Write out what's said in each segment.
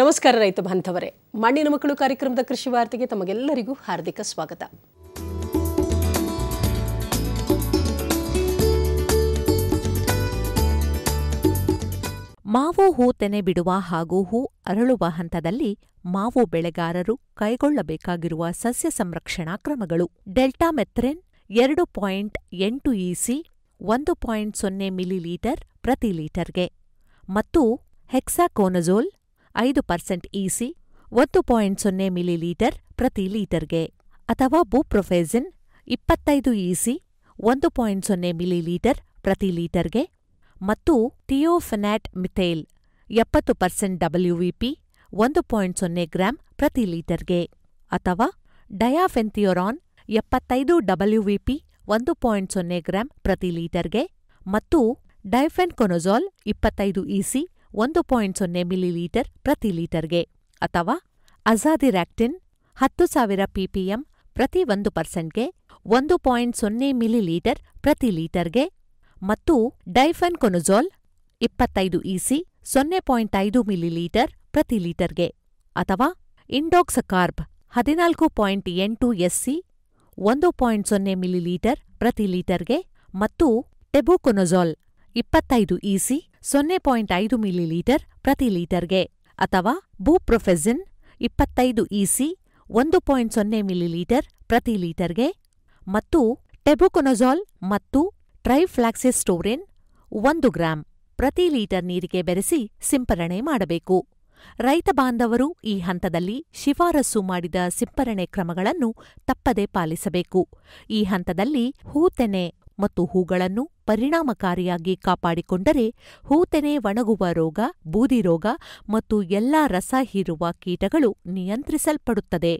ನಮಸ್ಕಾರ ರೈತ ಬಾಂಧವರೇ ಮಣ್ಣಿನ ಮಕ್ಕಳು ಕಾರ್ಯಕ್ರಮದ ಕೃಷಿ ವಾರ್ತೆಗೆ ತಮಗೆಲ್ಲರಿಗೂ ಹಾರ್ದಿಕ ಸ್ವಾಗತ ಮಾವು ಹೂ ತೆನೆ ಬಿಡುವ ಹಾಗೂ ಹೂ ಅರಳುವ ಹಂತದಲ್ಲಿ ಮಾವು ಬೆಳೆಗಾರರು ಕೈಗೊಳ್ಳಬೇಕಾಗಿರುವ ಸಸ್ಯ ಸಂರಕ್ಷಣಾ ಕ್ರಮಗಳು ಡೆಲ್ಟಾ ಮೆಥ್ರೆನ್ ಎರಡು ಪಾಯಿಂಟ್ ಎಂಟು ಇಸಿ ಒಂದು ಪಾಯಿಂಟ್ ಸೊನ್ನೆ ಮಿಲಿಲೀಟರ್ ಪ್ರತಿ ಲೀಟರ್ಗೆ ಮತ್ತು ಹೆಕ್ಸಾಕೋನಜೋಲ್ ಐದು ಪರ್ಸೆಂಟ್ ಇಸಿ ಒಂದು ಪಾಯಿಂಟ್ ಸೊನ್ನೆ ಮಿಲಿಲೀಟರ್ ಪ್ರತಿ ಲೀಟರ್ಗೆ ಅಥವಾ ಬೂಪ್ರೊಫೆಸಿನ್ ಇಪ್ಪತ್ತೈದು ಇಸಿ ಒಂದು ಪಾಯಿಂಟ್ ಸೊನ್ನೆ ಮಿಲಿಲೀಟರ್ ಪ್ರತಿ ಲೀಟರ್ಗೆ ಮತ್ತು ಥಿಯೋಫೆನಾಟ್ ಮಿಥೈಲ್ ಎಪ್ಪತ್ತು ಪರ್ಸೆಂಟ್ ಡಬ್ಲ್ಯುವಿಪಿ ಒಂದು ಪಾಯಿಂಟ್ ಸೊನ್ನೆ ಗ್ರಾಂ ಪ್ರತಿ ಲೀಟರ್ಗೆ ಅಥವಾ ಡಯಾಫೆಂಥಿಯೋರಾನ್ ಎಪ್ಪತ್ತೈದು ಡಬ್ಲ್ಯುವಿಪಿ ಒಂದು ಪಾಯಿಂಟ್ ಸೊನ್ನೆ ಗ್ರಾಂ ಪ್ರತಿ ಲೀಟರ್ಗೆ ಮತ್ತು ಡೈಫೆನ್ಕೊನೊಜಾಲ್ ಇಪ್ಪತ್ತೈದು ಇಸಿ ಒಂದು ಪಾಯಿಂಟ್ ಸೊನ್ನೆ ಮಿಲಿಲೀಟರ್ ಪ್ರತಿ ಲೀಟರ್ಗೆ ಅಥವಾ ಅಜಾದಿರಾಕ್ಟಿನ್ ಹತ್ತು ಸಾವಿರ ಪಿಪಿಎಂ ಪ್ರತಿ ಒಂದು ಪರ್ಸೆಂಟ್ಗೆ ಒಂದು ಪಾಯಿಂಟ್ ಸೊನ್ನೆ ಮಿಲಿಲೀಟರ್ ಪ್ರತಿ ಲೀಟರ್ಗೆ ಮತ್ತು ಡೈಫನ್ ಕೊನೊಜೋಲ್ ಇಪ್ಪತ್ತೈದು ಇಸಿ ಸೊನ್ನೆ ಪಾಯಿಂಟ್ ಐದು ಮಿಲಿಲೀಟರ್ ಪ್ರತಿ ಲೀಟರ್ಗೆ ಅಥವಾ ಕಾರ್ಬ್ ಹದಿನಾಲ್ಕು ಪಾಯಿಂಟ್ ಎಂಟು ಎಸ್ಸಿ ಒಂದು ಪಾಯಿಂಟ್ ಸೊನ್ನೆ ಮಿಲಿಲೀಟರ್ ಪ್ರತಿ ಲೀಟರ್ಗೆ ಮತ್ತು ಟೆಬುಕೊನೊಜಾಲ್ ಇಪ್ಪತ್ತೈದು ಇಸಿ ಸೊನ್ನೆ ಪಾಯಿಂಟ್ ಐದು ಲೀಟರ್ ಪ್ರತಿ ಲೀಟರ್ಗೆ ಅಥವಾ ಬೂಪ್ರೊಫೆಸಿನ್ ಇಪ್ಪತ್ತೈದು ಇಸಿ ಒಂದು ಪಾಯಿಂಟ್ ಸೊನ್ನೆ ಲೀಟರ್ ಪ್ರತಿ ಲೀಟರ್ಗೆ ಮತ್ತು ಟೆಬುಕೊನೊಜಾಲ್ ಮತ್ತು ಟ್ರೈಫ್ಲಾಕ್ಸಿಸ್ಟೋರಿನ್ ಒಂದು ಗ್ರಾಂ ಪ್ರತಿ ಲೀಟರ್ ನೀರಿಗೆ ಬೆರೆಸಿ ಸಿಂಪರಣೆ ಮಾಡಬೇಕು ರೈತ ಬಾಂಧವರು ಈ ಹಂತದಲ್ಲಿ ಶಿಫಾರಸು ಮಾಡಿದ ಸಿಂಪರಣೆ ಕ್ರಮಗಳನ್ನು ತಪ್ಪದೆ ಪಾಲಿಸಬೇಕು ಈ ಹಂತದಲ್ಲಿ ಹೂತೆನೆ ಮತ್ತು ಹೂಗಳನ್ನು ಪರಿಣಾಮಕಾರಿಯಾಗಿ ಕಾಪಾಡಿಕೊಂಡರೆ ಹೂತೆನೆ ಒಣಗುವ ರೋಗ ಬೂದಿ ರೋಗ ಮತ್ತು ಎಲ್ಲಾ ರಸ ಹೀರುವ ಕೀಟಗಳು ನಿಯಂತ್ರಿಸಲ್ಪಡುತ್ತದೆ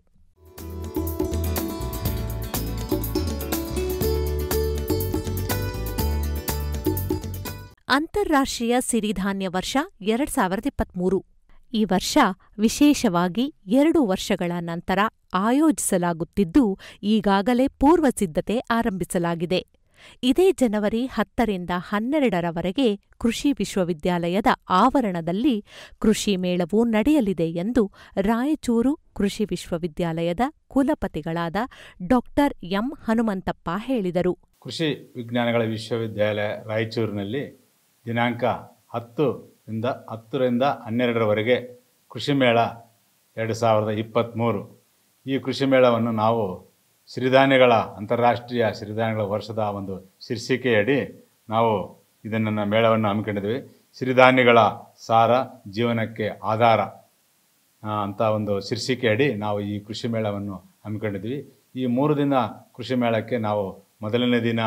ಅಂತಾರಾಷ್ಟ್ರೀಯ ಸಿರಿಧಾನ್ಯ ವರ್ಷ ಎರಡ್ ಸಾವಿರದ ಇಪ್ಪತ್ಮೂರು ಈ ವರ್ಷ ವಿಶೇಷವಾಗಿ ಎರಡು ವರ್ಷಗಳ ನಂತರ ಆಯೋಜಿಸಲಾಗುತ್ತಿದ್ದು ಈಗಾಗಲೇ ಪೂರ್ವ ಸಿದ್ಧತೆ ಆರಂಭಿಸಲಾಗಿದೆ ಇದೇ ಜನವರಿ ಹತ್ತರಿಂದ ಹನ್ನೆರಡರವರೆಗೆ ಕೃಷಿ ವಿಶ್ವವಿದ್ಯಾಲಯದ ಆವರಣದಲ್ಲಿ ಕೃಷಿ ಮೇಳವು ನಡೆಯಲಿದೆ ಎಂದು ರಾಯಚೂರು ಕೃಷಿ ವಿಶ್ವವಿದ್ಯಾಲಯದ ಕುಲಪತಿಗಳಾದ ಡಾಕ್ಟರ್ ಎಂ ಹನುಮಂತಪ್ಪ ಹೇಳಿದರು ಕೃಷಿ ವಿಜ್ಞಾನಗಳ ವಿಶ್ವವಿದ್ಯಾಲಯ ರಾಯಚೂರಿನಲ್ಲಿ ದಿನಾಂಕ ಹತ್ತು ಇಂದ ಹತ್ತರಿಂದ ಹನ್ನೆರಡರವರೆಗೆ ಕೃಷಿ ಮೇಳ ಎರಡು ಸಾವಿರದ ಇಪ್ಪತ್ತ್ಮೂರು ಈ ಕೃಷಿ ಮೇಳವನ್ನು ನಾವು ಸಿರಿಧಾನ್ಯಗಳ ಅಂತಾರಾಷ್ಟ್ರೀಯ ಸಿರಿಧಾನ್ಯಗಳ ವರ್ಷದ ಒಂದು ಶೀರ್ಷಿಕೆಯಡಿ ನಾವು ಇದನ್ನು ಮೇಳವನ್ನು ಹಮ್ಮಿಕೊಂಡಿದ್ದೀವಿ ಸಿರಿಧಾನ್ಯಗಳ ಸಾರ ಜೀವನಕ್ಕೆ ಆಧಾರ ಅಂತ ಒಂದು ಶೀರ್ಷಿಕೆಯಡಿ ನಾವು ಈ ಕೃಷಿ ಮೇಳವನ್ನು ಹಮ್ಮಿಕೊಂಡಿದ್ದೀವಿ ಈ ಮೂರು ದಿನ ಕೃಷಿ ಮೇಳಕ್ಕೆ ನಾವು ಮೊದಲನೇ ದಿನ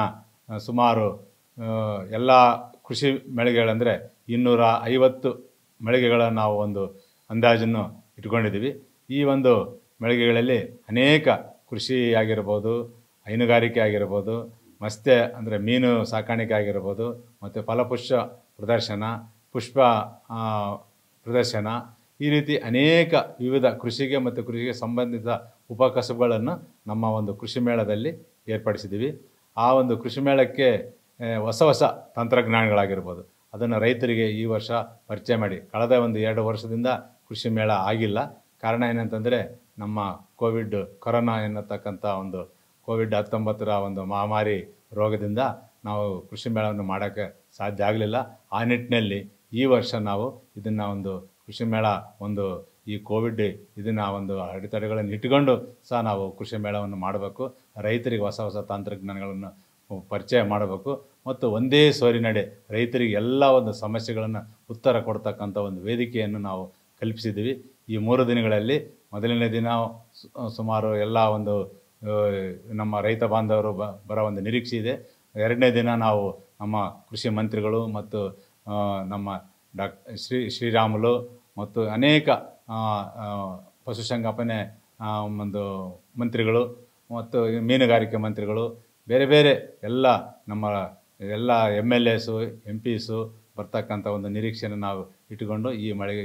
ಸುಮಾರು ಎಲ್ಲ ಕೃಷಿ ಮಳಿಗೆಗಳಂದರೆ ಇನ್ನೂರ ಐವತ್ತು ಮಳಿಗೆಗಳ ನಾವು ಒಂದು ಅಂದಾಜನ್ನು ಇಟ್ಕೊಂಡಿದ್ದೀವಿ ಈ ಒಂದು ಮಳಿಗೆಗಳಲ್ಲಿ ಅನೇಕ ಕೃಷಿ ಆಗಿರ್ಬೋದು ಹೈನುಗಾರಿಕೆ ಆಗಿರ್ಬೋದು ಮತ್ತೆ ಅಂದರೆ ಮೀನು ಸಾಕಾಣಿಕೆ ಆಗಿರ್ಬೋದು ಮತ್ತು ಫಲಪುಷ್ಪ ಪ್ರದರ್ಶನ ಪುಷ್ಪ ಪ್ರದರ್ಶನ ಈ ರೀತಿ ಅನೇಕ ವಿವಿಧ ಕೃಷಿಗೆ ಮತ್ತು ಕೃಷಿಗೆ ಸಂಬಂಧಿತ ಉಪಕಸಬುಗಳನ್ನು ನಮ್ಮ ಒಂದು ಕೃಷಿ ಮೇಳದಲ್ಲಿ ಏರ್ಪಡಿಸಿದ್ದೀವಿ ಆ ಒಂದು ಕೃಷಿ ಮೇಳಕ್ಕೆ ಹೊಸ ಹೊಸ ತಂತ್ರಜ್ಞಾನಗಳಾಗಿರ್ಬೋದು ಅದನ್ನು ರೈತರಿಗೆ ಈ ವರ್ಷ ಪರಿಚಯ ಮಾಡಿ ಕಳೆದ ಒಂದು ಎರಡು ವರ್ಷದಿಂದ ಕೃಷಿ ಮೇಳ ಆಗಿಲ್ಲ ಕಾರಣ ಏನಂತಂದರೆ ನಮ್ಮ ಕೋವಿಡ್ ಕೊರೋನಾ ಎನ್ನತಕ್ಕಂಥ ಒಂದು ಕೋವಿಡ್ ಹತ್ತೊಂಬತ್ತರ ಒಂದು ಮಹಾಮಾರಿ ರೋಗದಿಂದ ನಾವು ಕೃಷಿ ಮೇಳವನ್ನು ಮಾಡೋಕ್ಕೆ ಸಾಧ್ಯ ಆಗಲಿಲ್ಲ ಆ ನಿಟ್ಟಿನಲ್ಲಿ ಈ ವರ್ಷ ನಾವು ಇದನ್ನು ಒಂದು ಕೃಷಿ ಮೇಳ ಒಂದು ಈ ಕೋವಿಡ್ ಇದನ್ನು ಒಂದು ಅಡೆತಡೆಗಳನ್ನು ಇಟ್ಕೊಂಡು ಸಹ ನಾವು ಕೃಷಿ ಮೇಳವನ್ನು ಮಾಡಬೇಕು ರೈತರಿಗೆ ಹೊಸ ಹೊಸ ತಂತ್ರಜ್ಞಾನಗಳನ್ನು ಪರಿಚಯ ಮಾಡಬೇಕು ಮತ್ತು ಒಂದೇ ಸೋರಿನಡೆ ರೈತರಿಗೆ ಎಲ್ಲ ಒಂದು ಸಮಸ್ಯೆಗಳನ್ನು ಉತ್ತರ ಕೊಡ್ತಕ್ಕಂಥ ಒಂದು ವೇದಿಕೆಯನ್ನು ನಾವು ಕಲ್ಪಿಸಿದ್ದೀವಿ ಈ ಮೂರು ದಿನಗಳಲ್ಲಿ ಮೊದಲನೇ ದಿನ ಸುಮಾರು ಎಲ್ಲ ಒಂದು ನಮ್ಮ ರೈತ ಬಾಂಧವರು ಬರೋ ಒಂದು ನಿರೀಕ್ಷೆ ಇದೆ ಎರಡನೇ ದಿನ ನಾವು ನಮ್ಮ ಕೃಷಿ ಮಂತ್ರಿಗಳು ಮತ್ತು ನಮ್ಮ ಡಾಕ್ ಶ್ರೀ ಶ್ರೀರಾಮುಲು ಮತ್ತು ಅನೇಕ ಪಶುಸಂಗೋಪನೆ ಒಂದು ಮಂತ್ರಿಗಳು ಮತ್ತು ಮೀನುಗಾರಿಕೆ ಮಂತ್ರಿಗಳು ಬೇರೆ ಬೇರೆ ಎಲ್ಲ ನಮ್ಮ ಎಲ್ಲ M L S M Ps ಬರ್ತಕ್ಕಂಥ ಒಂದು ನಿರೀಕ್ಷೆಯನ್ನು ನಾವು ಇಟ್ಟುಕೊಂಡು ಈ ಮಳೆಗೆ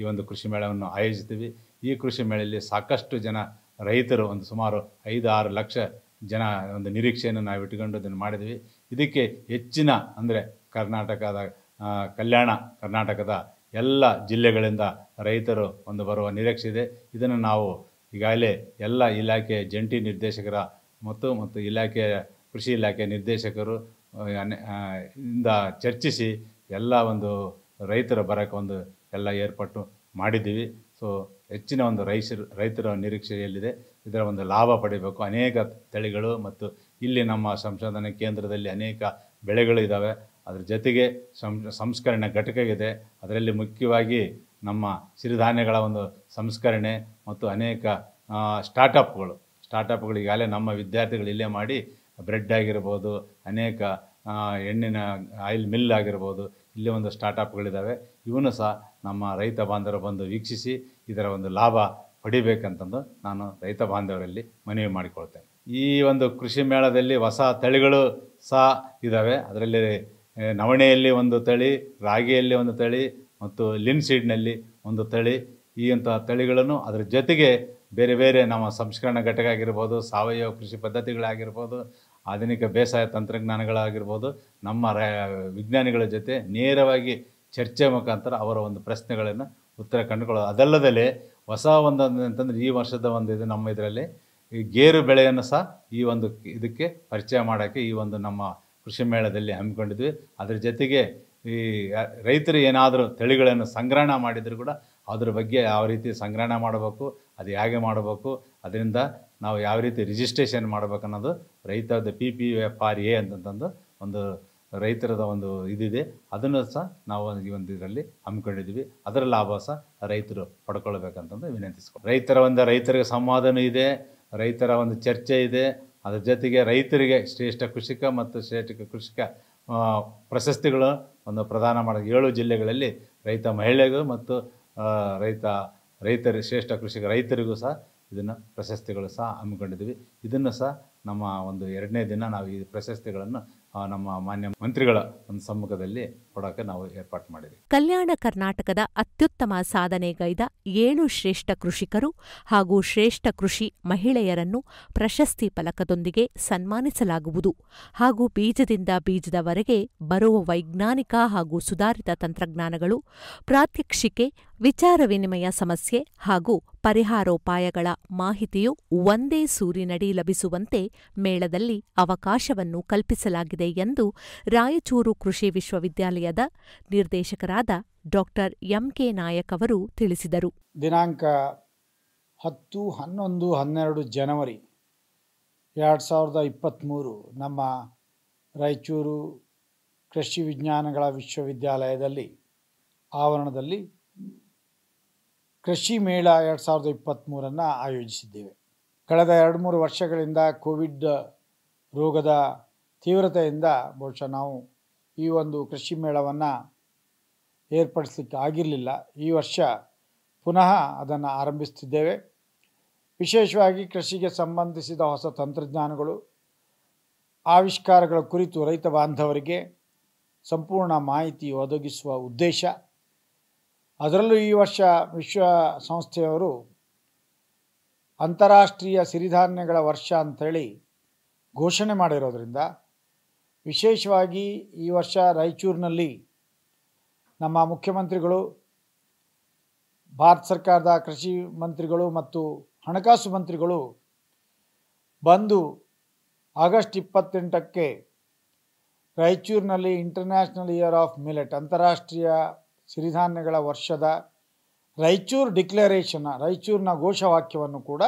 ಈ ಒಂದು ಕೃಷಿ ಮೇಳವನ್ನು ಆಯೋಜಿಸ್ತೀವಿ ಈ ಕೃಷಿ ಮೇಳೆಯಲ್ಲಿ ಸಾಕಷ್ಟು ಜನ ರೈತರು ಒಂದು ಸುಮಾರು ಐದು ಆರು ಲಕ್ಷ ಜನ ಒಂದು ನಿರೀಕ್ಷೆಯನ್ನು ನಾವು ಇಟ್ಕೊಂಡು ಅದನ್ನು ಮಾಡಿದ್ವಿ ಇದಕ್ಕೆ ಹೆಚ್ಚಿನ ಅಂದರೆ ಕರ್ನಾಟಕದ ಕಲ್ಯಾಣ ಕರ್ನಾಟಕದ ಎಲ್ಲ ಜಿಲ್ಲೆಗಳಿಂದ ರೈತರು ಒಂದು ಬರುವ ನಿರೀಕ್ಷೆ ಇದೆ ಇದನ್ನು ನಾವು ಈಗಾಗಲೇ ಎಲ್ಲ ಇಲಾಖೆ ಜಂಟಿ ನಿರ್ದೇಶಕರ ಮತ್ತು ಮತ್ತು ಇಲಾಖೆಯ ಕೃಷಿ ಇಲಾಖೆ ನಿರ್ದೇಶಕರು ಇಂದ ಚರ್ಚಿಸಿ ಎಲ್ಲ ಒಂದು ರೈತರ ಬರೋಕ್ಕೆ ಒಂದು ಎಲ್ಲ ಏರ್ಪಾಟು ಮಾಡಿದ್ದೀವಿ ಸೊ ಹೆಚ್ಚಿನ ಒಂದು ರೈತರು ರೈತರ ನಿರೀಕ್ಷೆಯಲ್ಲಿದೆ ಇದರ ಒಂದು ಲಾಭ ಪಡಿಬೇಕು ಅನೇಕ ತಳಿಗಳು ಮತ್ತು ಇಲ್ಲಿ ನಮ್ಮ ಸಂಶೋಧನಾ ಕೇಂದ್ರದಲ್ಲಿ ಅನೇಕ ಬೆಳೆಗಳು ಇದ್ದಾವೆ ಅದರ ಜೊತೆಗೆ ಸಂಸ್ಕರಣೆ ಘಟಕ ಇದೆ ಅದರಲ್ಲಿ ಮುಖ್ಯವಾಗಿ ನಮ್ಮ ಸಿರಿಧಾನ್ಯಗಳ ಒಂದು ಸಂಸ್ಕರಣೆ ಮತ್ತು ಅನೇಕ ಸ್ಟಾರ್ಟಪ್ಗಳು ಸ್ಟಾರ್ಟಪ್ಗಳು ಈಗಾಗಲೇ ನಮ್ಮ ವಿದ್ಯಾರ್ಥಿಗಳು ಇಲ್ಲೇ ಮಾಡಿ ಬ್ರೆಡ್ ಆಗಿರ್ಬೋದು ಅನೇಕ ಎಣ್ಣಿನ ಆಯಿಲ್ ಮಿಲ್ ಆಗಿರ್ಬೋದು ಇಲ್ಲಿ ಒಂದು ಸ್ಟಾರ್ಟಪ್ಗಳಿದ್ದಾವೆ ಇವನು ಸಹ ನಮ್ಮ ರೈತ ಬಾಂಧವರು ಬಂದು ವೀಕ್ಷಿಸಿ ಇದರ ಒಂದು ಲಾಭ ಪಡಿಬೇಕಂತಂದು ನಾನು ರೈತ ಬಾಂಧವರಲ್ಲಿ ಮನವಿ ಮಾಡಿಕೊಳ್ತೇನೆ ಈ ಒಂದು ಕೃಷಿ ಮೇಳದಲ್ಲಿ ಹೊಸ ತಳಿಗಳು ಸಹ ಇದ್ದಾವೆ ಅದರಲ್ಲಿ ನವಣೆಯಲ್ಲಿ ಒಂದು ತಳಿ ರಾಗಿಯಲ್ಲಿ ಒಂದು ತಳಿ ಮತ್ತು ಲಿನ್ ಸೀಡ್ನಲ್ಲಿ ಒಂದು ತಳಿ ಈ ಅಂತಹ ತಳಿಗಳನ್ನು ಅದರ ಜೊತೆಗೆ ಬೇರೆ ಬೇರೆ ನಮ್ಮ ಸಂಸ್ಕರಣ ಘಟಕ ಆಗಿರ್ಬೋದು ಸಾವಯವ ಕೃಷಿ ಪದ್ಧತಿಗಳಾಗಿರ್ಬೋದು ಆಧುನಿಕ ಬೇಸಾಯ ತಂತ್ರಜ್ಞಾನಗಳಾಗಿರ್ಬೋದು ನಮ್ಮ ರ ವಿಜ್ಞಾನಿಗಳ ಜೊತೆ ನೇರವಾಗಿ ಚರ್ಚೆ ಮುಖಾಂತರ ಅವರ ಒಂದು ಪ್ರಶ್ನೆಗಳನ್ನು ಉತ್ತರ ಕಂಡುಕೊಳ್ಳೋದು ಅದಲ್ಲದೆ ಹೊಸ ಒಂದು ಅಂತಂದರೆ ಈ ವರ್ಷದ ಒಂದು ಇದು ನಮ್ಮ ಇದರಲ್ಲಿ ಈ ಗೇರು ಬೆಳೆಯನ್ನು ಸಹ ಈ ಒಂದು ಇದಕ್ಕೆ ಪರಿಚಯ ಮಾಡೋಕ್ಕೆ ಈ ಒಂದು ನಮ್ಮ ಕೃಷಿ ಮೇಳದಲ್ಲಿ ಹಮ್ಮಿಕೊಂಡಿದ್ವಿ ಅದರ ಜೊತೆಗೆ ಈ ರೈತರು ಏನಾದರೂ ತಳಿಗಳನ್ನು ಸಂಗ್ರಹಣ ಮಾಡಿದರೂ ಕೂಡ ಅದ್ರ ಬಗ್ಗೆ ಯಾವ ರೀತಿ ಸಂಗ್ರಹಣ ಮಾಡಬೇಕು ಅದು ಹೇಗೆ ಮಾಡಬೇಕು ಅದರಿಂದ ನಾವು ಯಾವ ರೀತಿ ರಿಜಿಸ್ಟ್ರೇಷನ್ ಮಾಡಬೇಕನ್ನೋದು ರೈತರದ್ದು P P F R A ಅಂತಂತಂದು ಒಂದು ರೈತರದ ಒಂದು ಇದಿದೆ ಅದನ್ನು ಸಹ ನಾವು ಈ ಒಂದು ಇದರಲ್ಲಿ ಹಮ್ಮಿಕೊಂಡಿದ್ದೀವಿ ಅದರ ಲಾಭ ಸಹ ರೈತರು ಪಡ್ಕೊಳ್ಬೇಕಂತಂದು ವಿನಂತಿಸ್ಕೊ ರೈತರ ಒಂದು ರೈತರಿಗೆ ಸಂವಾದನೂ ಇದೆ ರೈತರ ಒಂದು ಚರ್ಚೆ ಇದೆ ಅದರ ಜೊತೆಗೆ ರೈತರಿಗೆ ಶ್ರೇಷ್ಠ ಕೃಷಿಕ ಮತ್ತು ಶ್ರೇಷ್ಠ ಕೃಷಿಕ ಪ್ರಶಸ್ತಿಗಳು ಒಂದು ಪ್ರದಾನ ಮಾಡಿ ಏಳು ಜಿಲ್ಲೆಗಳಲ್ಲಿ ರೈತ ಮಹಿಳೆಗೂ ಮತ್ತು ರೈತ ರೈತರು ಶ್ರೇಷ್ಠ ಕೃಷಿಕ ರೈತರಿಗೂ ಸಹ ಇದನ್ನು ಪ್ರಶಸ್ತಿಗಳು ಸಹ ಹಮ್ಮಿಕೊಂಡಿದ್ದೀವಿ ಇದನ್ನು ಸಹ ನಮ್ಮ ಒಂದು ಎರಡನೇ ದಿನ ನಾವು ಈ ಪ್ರಶಸ್ತಿಗಳನ್ನು ನಮ್ಮ ಮಾನ್ಯ ಮಂತ್ರಿಗಳ ಒಂದು ಸಮ್ಮುಖದಲ್ಲಿ ಕೊಡಕ್ಕೆ ನಾವು ಏರ್ಪಾಟ್ ಮಾಡಿದ್ವಿ ಕಲ್ಯಾಣ ಕರ್ನಾಟಕದ ಅತ್ಯುತ್ತಮ ಸಾಧನೆಗೈದ ಏಳು ಶ್ರೇಷ್ಠ ಕೃಷಿಕರು ಹಾಗೂ ಶ್ರೇಷ್ಠ ಕೃಷಿ ಮಹಿಳೆಯರನ್ನು ಪ್ರಶಸ್ತಿ ಫಲಕದೊಂದಿಗೆ ಸನ್ಮಾನಿಸಲಾಗುವುದು ಹಾಗೂ ಬೀಜದಿಂದ ಬೀಜದವರೆಗೆ ಬರುವ ವೈಜ್ಞಾನಿಕ ಹಾಗೂ ಸುಧಾರಿತ ತಂತ್ರಜ್ಞಾನಗಳು ಪ್ರಾತ್ಯಕ್ಷಿಕೆ ವಿಚಾರ ವಿನಿಮಯ ಸಮಸ್ಯೆ ಹಾಗೂ ಪರಿಹಾರೋಪಾಯಗಳ ಮಾಹಿತಿಯು ಒಂದೇ ಸೂರಿನಡಿ ಲಭಿಸುವಂತೆ ಮೇಳದಲ್ಲಿ ಅವಕಾಶವನ್ನು ಕಲ್ಪಿಸಲಾಗಿದೆ ಎಂದು ರಾಯಚೂರು ಕೃಷಿ ವಿಶ್ವವಿದ್ಯಾಲಯ ವಲಯದ ನಿರ್ದೇಶಕರಾದ ಡಾಕ್ಟರ್ ಕೆ ನಾಯಕ್ ಅವರು ತಿಳಿಸಿದರು ದಿನಾಂಕ ಹತ್ತು ಹನ್ನೊಂದು ಹನ್ನೆರಡು ಜನವರಿ ಎರಡು ಸಾವಿರದ ಇಪ್ಪತ್ತ್ಮೂರು ನಮ್ಮ ರಾಯಚೂರು ಕೃಷಿ ವಿಜ್ಞಾನಗಳ ವಿಶ್ವವಿದ್ಯಾಲಯದಲ್ಲಿ ಆವರಣದಲ್ಲಿ ಕೃಷಿ ಮೇಳ ಎರಡು ಸಾವಿರದ ಇಪ್ಪತ್ತ್ಮೂರನ್ನು ಆಯೋಜಿಸಿದ್ದೇವೆ ಕಳೆದ ಎರಡು ಮೂರು ವರ್ಷಗಳಿಂದ ಕೋವಿಡ್ ರೋಗದ ತೀವ್ರತೆಯಿಂದ ಬಹುಶಃ ನಾವು ಈ ಒಂದು ಕೃಷಿ ಮೇಳವನ್ನು ಏರ್ಪಡಿಸಲಿಕ್ಕೆ ಆಗಿರಲಿಲ್ಲ ಈ ವರ್ಷ ಪುನಃ ಅದನ್ನು ಆರಂಭಿಸ್ತಿದ್ದೇವೆ ವಿಶೇಷವಾಗಿ ಕೃಷಿಗೆ ಸಂಬಂಧಿಸಿದ ಹೊಸ ತಂತ್ರಜ್ಞಾನಗಳು ಆವಿಷ್ಕಾರಗಳ ಕುರಿತು ರೈತ ಬಾಂಧವರಿಗೆ ಸಂಪೂರ್ಣ ಮಾಹಿತಿ ಒದಗಿಸುವ ಉದ್ದೇಶ ಅದರಲ್ಲೂ ಈ ವರ್ಷ ವಿಶ್ವಸಂಸ್ಥೆಯವರು ಅಂತಾರಾಷ್ಟ್ರೀಯ ಸಿರಿಧಾನ್ಯಗಳ ವರ್ಷ ಅಂಥೇಳಿ ಘೋಷಣೆ ಮಾಡಿರೋದರಿಂದ ವಿಶೇಷವಾಗಿ ಈ ವರ್ಷ ರಾಯಚೂರಿನಲ್ಲಿ ನಮ್ಮ ಮುಖ್ಯಮಂತ್ರಿಗಳು ಭಾರತ ಸರ್ಕಾರದ ಕೃಷಿ ಮಂತ್ರಿಗಳು ಮತ್ತು ಹಣಕಾಸು ಮಂತ್ರಿಗಳು ಬಂದು ಆಗಸ್ಟ್ ಇಪ್ಪತ್ತೆಂಟಕ್ಕೆ ರಾಯಚೂರಿನಲ್ಲಿ ಇಂಟರ್ನ್ಯಾಷನಲ್ ಇಯರ್ ಆಫ್ ಮಿಲೆಟ್ ಅಂತಾರಾಷ್ಟ್ರೀಯ ಸಿರಿಧಾನ್ಯಗಳ ವರ್ಷದ ರಾಯಚೂರು ಡಿಕ್ಲರೇಷನ್ ರಾಯಚೂರಿನ ಘೋಷವಾಕ್ಯವನ್ನು ಕೂಡ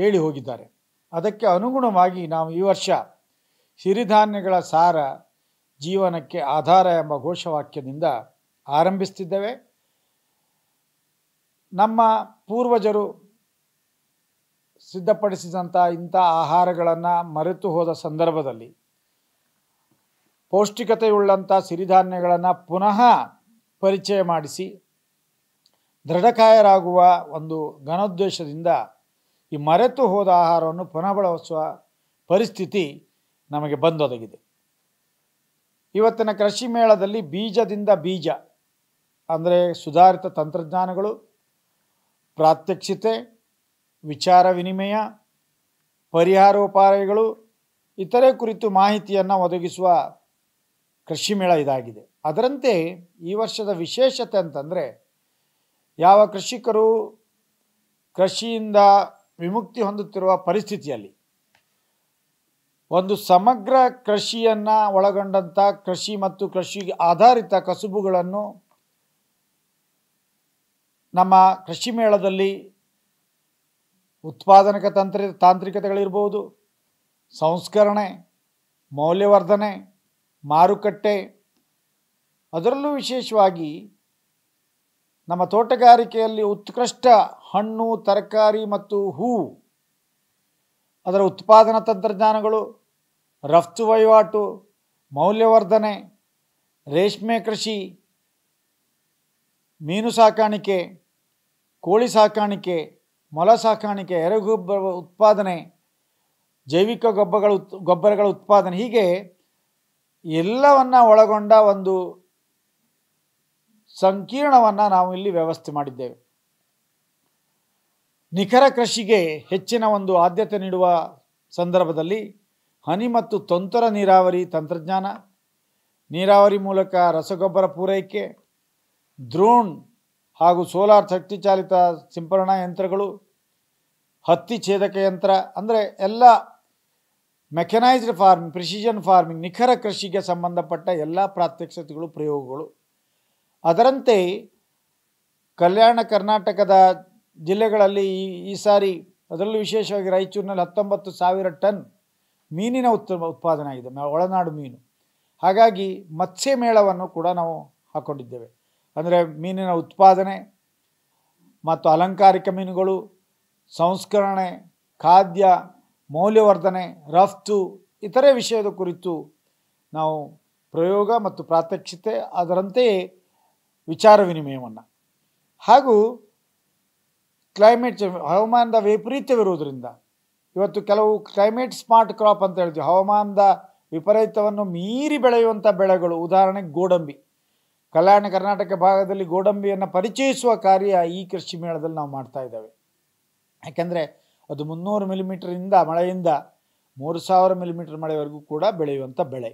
ಹೇಳಿ ಹೋಗಿದ್ದಾರೆ ಅದಕ್ಕೆ ಅನುಗುಣವಾಗಿ ನಾವು ಈ ವರ್ಷ ಸಿರಿಧಾನ್ಯಗಳ ಸಾರ ಜೀವನಕ್ಕೆ ಆಧಾರ ಎಂಬ ಘೋಷವಾಕ್ಯದಿಂದ ಆರಂಭಿಸ್ತಿದ್ದೇವೆ ನಮ್ಮ ಪೂರ್ವಜರು ಸಿದ್ಧಪಡಿಸಿದಂಥ ಇಂಥ ಆಹಾರಗಳನ್ನು ಮರೆತು ಹೋದ ಸಂದರ್ಭದಲ್ಲಿ ಪೌಷ್ಟಿಕತೆಯುಳ್ಳಂಥ ಸಿರಿಧಾನ್ಯಗಳನ್ನು ಪುನಃ ಪರಿಚಯ ಮಾಡಿಸಿ ದೃಢಕಾಯರಾಗುವ ಒಂದು ಘನೋದ್ದೇಶದಿಂದ ಈ ಮರೆತು ಹೋದ ಆಹಾರವನ್ನು ಪುನಃ ಬಳಸುವ ಪರಿಸ್ಥಿತಿ ನಮಗೆ ಬಂದೊದಗಿದೆ ಇವತ್ತಿನ ಕೃಷಿ ಮೇಳದಲ್ಲಿ ಬೀಜದಿಂದ ಬೀಜ ಅಂದರೆ ಸುಧಾರಿತ ತಂತ್ರಜ್ಞಾನಗಳು ಪ್ರಾತ್ಯಕ್ಷತೆ ವಿಚಾರ ವಿನಿಮಯ ಪರಿಹಾರೋಪಾಯಗಳು ಇತರೆ ಕುರಿತು ಮಾಹಿತಿಯನ್ನು ಒದಗಿಸುವ ಕೃಷಿ ಮೇಳ ಇದಾಗಿದೆ ಅದರಂತೆ ಈ ವರ್ಷದ ವಿಶೇಷತೆ ಅಂತಂದರೆ ಯಾವ ಕೃಷಿಕರು ಕೃಷಿಯಿಂದ ವಿಮುಕ್ತಿ ಹೊಂದುತ್ತಿರುವ ಪರಿಸ್ಥಿತಿಯಲ್ಲಿ ಒಂದು ಸಮಗ್ರ ಕೃಷಿಯನ್ನು ಒಳಗೊಂಡಂಥ ಕೃಷಿ ಮತ್ತು ಕೃಷಿಗೆ ಆಧಾರಿತ ಕಸುಬುಗಳನ್ನು ನಮ್ಮ ಕೃಷಿ ಮೇಳದಲ್ಲಿ ಉತ್ಪಾದನಕ ತಂತ್ರ ತಾಂತ್ರಿಕತೆಗಳಿರ್ಬೋದು ಸಂಸ್ಕರಣೆ ಮೌಲ್ಯವರ್ಧನೆ ಮಾರುಕಟ್ಟೆ ಅದರಲ್ಲೂ ವಿಶೇಷವಾಗಿ ನಮ್ಮ ತೋಟಗಾರಿಕೆಯಲ್ಲಿ ಉತ್ಕೃಷ್ಟ ಹಣ್ಣು ತರಕಾರಿ ಮತ್ತು ಹೂವು ಅದರ ಉತ್ಪಾದನಾ ತಂತ್ರಜ್ಞಾನಗಳು ರಫ್ತು ವಹಿವಾಟು ಮೌಲ್ಯವರ್ಧನೆ ರೇಷ್ಮೆ ಕೃಷಿ ಮೀನು ಸಾಕಾಣಿಕೆ ಕೋಳಿ ಸಾಕಾಣಿಕೆ ಮೊಲ ಸಾಕಾಣಿಕೆ ಎರೆಗೊಬ್ಬರ ಉತ್ಪಾದನೆ ಜೈವಿಕ ಗೊಬ್ಬರಗಳ ಉತ್ ಗೊಬ್ಬರಗಳ ಉತ್ಪಾದನೆ ಹೀಗೆ ಎಲ್ಲವನ್ನು ಒಳಗೊಂಡ ಒಂದು ಸಂಕೀರ್ಣವನ್ನು ನಾವು ಇಲ್ಲಿ ವ್ಯವಸ್ಥೆ ಮಾಡಿದ್ದೇವೆ ನಿಖರ ಕೃಷಿಗೆ ಹೆಚ್ಚಿನ ಒಂದು ಆದ್ಯತೆ ನೀಡುವ ಸಂದರ್ಭದಲ್ಲಿ ಹನಿ ಮತ್ತು ತೊಂತರ ನೀರಾವರಿ ತಂತ್ರಜ್ಞಾನ ನೀರಾವರಿ ಮೂಲಕ ರಸಗೊಬ್ಬರ ಪೂರೈಕೆ ದ್ರೋಣ್ ಹಾಗೂ ಸೋಲಾರ್ ಶಕ್ತಿ ಚಾಲಿತ ಸಿಂಪರಣಾ ಯಂತ್ರಗಳು ಹತ್ತಿ ಛೇದಕ ಯಂತ್ರ ಅಂದರೆ ಎಲ್ಲ ಮೆಕನೈಸ್ಡ್ ಫಾರ್ಮಿಂಗ್ ಪ್ರಿಸಿಷನ್ ಫಾರ್ಮಿಂಗ್ ನಿಖರ ಕೃಷಿಗೆ ಸಂಬಂಧಪಟ್ಟ ಎಲ್ಲ ಪ್ರಾತ್ಯಕ್ಷತೆಗಳು ಪ್ರಯೋಗಗಳು ಅದರಂತೆ ಕಲ್ಯಾಣ ಕರ್ನಾಟಕದ ಜಿಲ್ಲೆಗಳಲ್ಲಿ ಈ ಈ ಸಾರಿ ಅದರಲ್ಲೂ ವಿಶೇಷವಾಗಿ ರಾಯಚೂರಿನಲ್ಲಿ ಹತ್ತೊಂಬತ್ತು ಸಾವಿರ ಟನ್ ಮೀನಿನ ಉತ್ ಉತ್ಪಾದನೆ ಆಗಿದೆ ಒಳನಾಡು ಮೀನು ಹಾಗಾಗಿ ಮತ್ಸ್ಯ ಮೇಳವನ್ನು ಕೂಡ ನಾವು ಹಾಕ್ಕೊಂಡಿದ್ದೇವೆ ಅಂದರೆ ಮೀನಿನ ಉತ್ಪಾದನೆ ಮತ್ತು ಅಲಂಕಾರಿಕ ಮೀನುಗಳು ಸಂಸ್ಕರಣೆ ಖಾದ್ಯ ಮೌಲ್ಯವರ್ಧನೆ ರಫ್ತು ಇತರೆ ವಿಷಯದ ಕುರಿತು ನಾವು ಪ್ರಯೋಗ ಮತ್ತು ಪ್ರಾತ್ಯಕ್ಷತೆ ಅದರಂತೆಯೇ ವಿಚಾರ ವಿನಿಮಯವನ್ನು ಹಾಗೂ ಕ್ಲೈಮೇಟ್ ಚೇಂಜ್ ಹವಾಮಾನದ ವಿಪರೀತವಿರುವುದರಿಂದ ಇವತ್ತು ಕೆಲವು ಕ್ಲೈಮೇಟ್ ಸ್ಮಾರ್ಟ್ ಕ್ರಾಪ್ ಅಂತ ಹೇಳ್ತೀವಿ ಹವಾಮಾನದ ವಿಪರೀತವನ್ನು ಮೀರಿ ಬೆಳೆಯುವಂಥ ಬೆಳೆಗಳು ಉದಾಹರಣೆಗೆ ಗೋಡಂಬಿ ಕಲ್ಯಾಣ ಕರ್ನಾಟಕ ಭಾಗದಲ್ಲಿ ಗೋಡಂಬಿಯನ್ನು ಪರಿಚಯಿಸುವ ಕಾರ್ಯ ಈ ಕೃಷಿ ಮೇಳದಲ್ಲಿ ನಾವು ಮಾಡ್ತಾ ಇದ್ದೇವೆ ಯಾಕೆಂದರೆ ಅದು ಮುನ್ನೂರು ಮಿಲಿಮೀಟ್ರಿಂದ ಮಳೆಯಿಂದ ಮೂರು ಸಾವಿರ ಮಿಲಿಮೀಟರ್ ಮಳೆವರೆಗೂ ಕೂಡ ಬೆಳೆಯುವಂಥ ಬೆಳೆ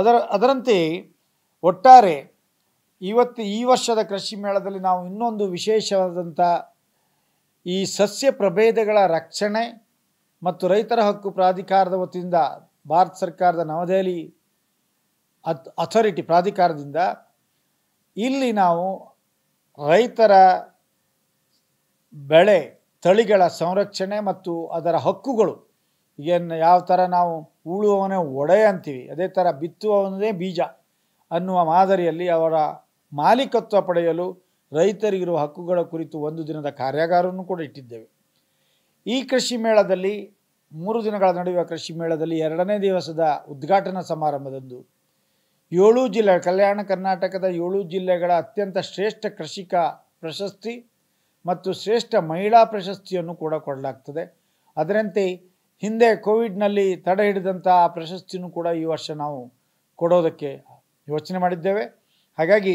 ಅದರ ಅದರಂತೆ ಒಟ್ಟಾರೆ ಇವತ್ತು ಈ ವರ್ಷದ ಕೃಷಿ ಮೇಳದಲ್ಲಿ ನಾವು ಇನ್ನೊಂದು ವಿಶೇಷವಾದಂಥ ಈ ಸಸ್ಯ ಪ್ರಭೇದಗಳ ರಕ್ಷಣೆ ಮತ್ತು ರೈತರ ಹಕ್ಕು ಪ್ರಾಧಿಕಾರದ ವತಿಯಿಂದ ಭಾರತ ಸರ್ಕಾರದ ನವದೆಹಲಿ ಅತ್ ಅಥಾರಿಟಿ ಪ್ರಾಧಿಕಾರದಿಂದ ಇಲ್ಲಿ ನಾವು ರೈತರ ಬೆಳೆ ತಳಿಗಳ ಸಂರಕ್ಷಣೆ ಮತ್ತು ಅದರ ಹಕ್ಕುಗಳು ಏನು ಯಾವ ಥರ ನಾವು ಉಳುವವನೇ ಒಡೆ ಅಂತೀವಿ ಅದೇ ಥರ ಬಿತ್ತುವವನದೇ ಬೀಜ ಅನ್ನುವ ಮಾದರಿಯಲ್ಲಿ ಅವರ ಮಾಲೀಕತ್ವ ಪಡೆಯಲು ರೈತರಿಗಿರುವ ಹಕ್ಕುಗಳ ಕುರಿತು ಒಂದು ದಿನದ ಕಾರ್ಯಾಗಾರವನ್ನು ಕೂಡ ಇಟ್ಟಿದ್ದೇವೆ ಈ ಕೃಷಿ ಮೇಳದಲ್ಲಿ ಮೂರು ದಿನಗಳ ನಡೆಯುವ ಕೃಷಿ ಮೇಳದಲ್ಲಿ ಎರಡನೇ ದಿವಸದ ಉದ್ಘಾಟನಾ ಸಮಾರಂಭದಂದು ಏಳು ಜಿಲ್ಲೆ ಕಲ್ಯಾಣ ಕರ್ನಾಟಕದ ಏಳು ಜಿಲ್ಲೆಗಳ ಅತ್ಯಂತ ಶ್ರೇಷ್ಠ ಕೃಷಿಕ ಪ್ರಶಸ್ತಿ ಮತ್ತು ಶ್ರೇಷ್ಠ ಮಹಿಳಾ ಪ್ರಶಸ್ತಿಯನ್ನು ಕೂಡ ಕೊಡಲಾಗ್ತದೆ ಅದರಂತೆ ಹಿಂದೆ ಕೋವಿಡ್ನಲ್ಲಿ ತಡೆ ಹಿಡಿದಂಥ ಪ್ರಶಸ್ತಿಯನ್ನು ಕೂಡ ಈ ವರ್ಷ ನಾವು ಕೊಡೋದಕ್ಕೆ ಯೋಚನೆ ಮಾಡಿದ್ದೇವೆ ಹಾಗಾಗಿ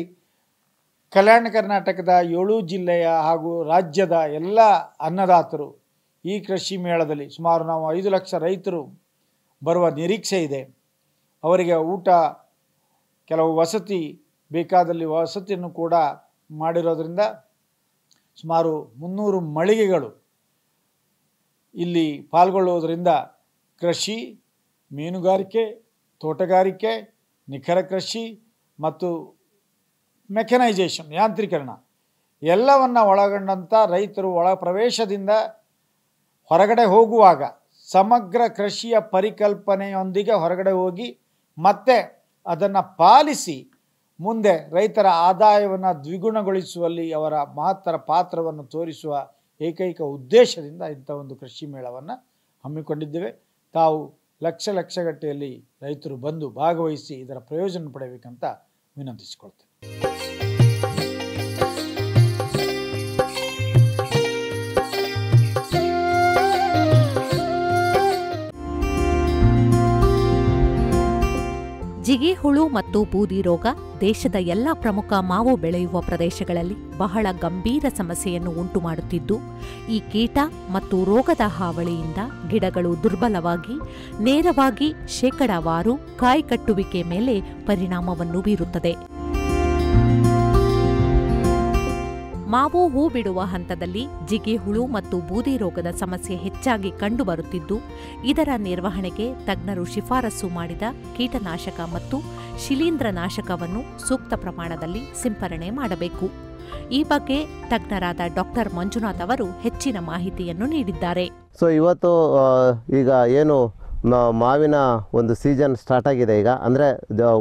ಕಲ್ಯಾಣ ಕರ್ನಾಟಕದ ಏಳು ಜಿಲ್ಲೆಯ ಹಾಗೂ ರಾಜ್ಯದ ಎಲ್ಲ ಅನ್ನದಾತರು ಈ ಕೃಷಿ ಮೇಳದಲ್ಲಿ ಸುಮಾರು ನಾವು ಐದು ಲಕ್ಷ ರೈತರು ಬರುವ ನಿರೀಕ್ಷೆ ಇದೆ ಅವರಿಗೆ ಊಟ ಕೆಲವು ವಸತಿ ಬೇಕಾದಲ್ಲಿ ವಸತಿಯನ್ನು ಕೂಡ ಮಾಡಿರೋದರಿಂದ ಸುಮಾರು ಮುನ್ನೂರು ಮಳಿಗೆಗಳು ಇಲ್ಲಿ ಪಾಲ್ಗೊಳ್ಳುವುದರಿಂದ ಕೃಷಿ ಮೀನುಗಾರಿಕೆ ತೋಟಗಾರಿಕೆ ನಿಖರ ಕೃಷಿ ಮತ್ತು ಮೆಕನೈಜೇಷನ್ ಯಾಂತ್ರೀಕರಣ ಎಲ್ಲವನ್ನು ಒಳಗೊಂಡಂಥ ರೈತರು ಒಳ ಪ್ರವೇಶದಿಂದ ಹೊರಗಡೆ ಹೋಗುವಾಗ ಸಮಗ್ರ ಕೃಷಿಯ ಪರಿಕಲ್ಪನೆಯೊಂದಿಗೆ ಹೊರಗಡೆ ಹೋಗಿ ಮತ್ತೆ ಅದನ್ನು ಪಾಲಿಸಿ ಮುಂದೆ ರೈತರ ಆದಾಯವನ್ನು ದ್ವಿಗುಣಗೊಳಿಸುವಲ್ಲಿ ಅವರ ಮಹತ್ತರ ಪಾತ್ರವನ್ನು ತೋರಿಸುವ ಏಕೈಕ ಉದ್ದೇಶದಿಂದ ಇಂಥ ಒಂದು ಕೃಷಿ ಮೇಳವನ್ನು ಹಮ್ಮಿಕೊಂಡಿದ್ದೇವೆ ತಾವು ಲಕ್ಷ ಲಕ್ಷಗಟ್ಟೆಯಲ್ಲಿ ರೈತರು ಬಂದು ಭಾಗವಹಿಸಿ ಇದರ ಪ್ರಯೋಜನ ಪಡೆಯಬೇಕಂತ ವಿನಂತಿಸಿಕೊಳ್ತೇನೆ ಈ ಹುಳು ಮತ್ತು ಬೂದಿ ರೋಗ ದೇಶದ ಎಲ್ಲ ಪ್ರಮುಖ ಮಾವು ಬೆಳೆಯುವ ಪ್ರದೇಶಗಳಲ್ಲಿ ಬಹಳ ಗಂಭೀರ ಸಮಸ್ಯೆಯನ್ನು ಉಂಟುಮಾಡುತ್ತಿದ್ದು ಈ ಕೀಟ ಮತ್ತು ರೋಗದ ಹಾವಳಿಯಿಂದ ಗಿಡಗಳು ದುರ್ಬಲವಾಗಿ ನೇರವಾಗಿ ಶೇಕಡಾವಾರು ಕಾಯಿ ಕಟ್ಟುವಿಕೆ ಮೇಲೆ ಪರಿಣಾಮವನ್ನು ಬೀರುತ್ತದೆ ಮಾವು ಹೂ ಬಿಡುವ ಹಂತದಲ್ಲಿ ಜಿಗಿ ಹುಳು ಮತ್ತು ಬೂದಿ ರೋಗದ ಸಮಸ್ಯೆ ಹೆಚ್ಚಾಗಿ ಕಂಡುಬರುತ್ತಿದ್ದು ಇದರ ನಿರ್ವಹಣೆಗೆ ತಜ್ಞರು ಶಿಫಾರಸು ಮಾಡಿದ ಕೀಟನಾಶಕ ಮತ್ತು ಶಿಲೀಂಧ್ರನಾಶಕವನ್ನು ಸೂಕ್ತ ಪ್ರಮಾಣದಲ್ಲಿ ಸಿಂಪರಣೆ ಮಾಡಬೇಕು ಈ ಬಗ್ಗೆ ತಜ್ಞರಾದ ಡಾಕ್ಟರ್ ಮಂಜುನಾಥ್ ಅವರು ಹೆಚ್ಚಿನ ಮಾಹಿತಿಯನ್ನು ನೀಡಿದ್ದಾರೆ ಸೊ ಇವತ್ತು ಈಗ ಏನು ಮಾವಿನ ಒಂದು ಸೀಸನ್ ಸ್ಟಾರ್ಟ್ ಆಗಿದೆ ಈಗ ಅಂದರೆ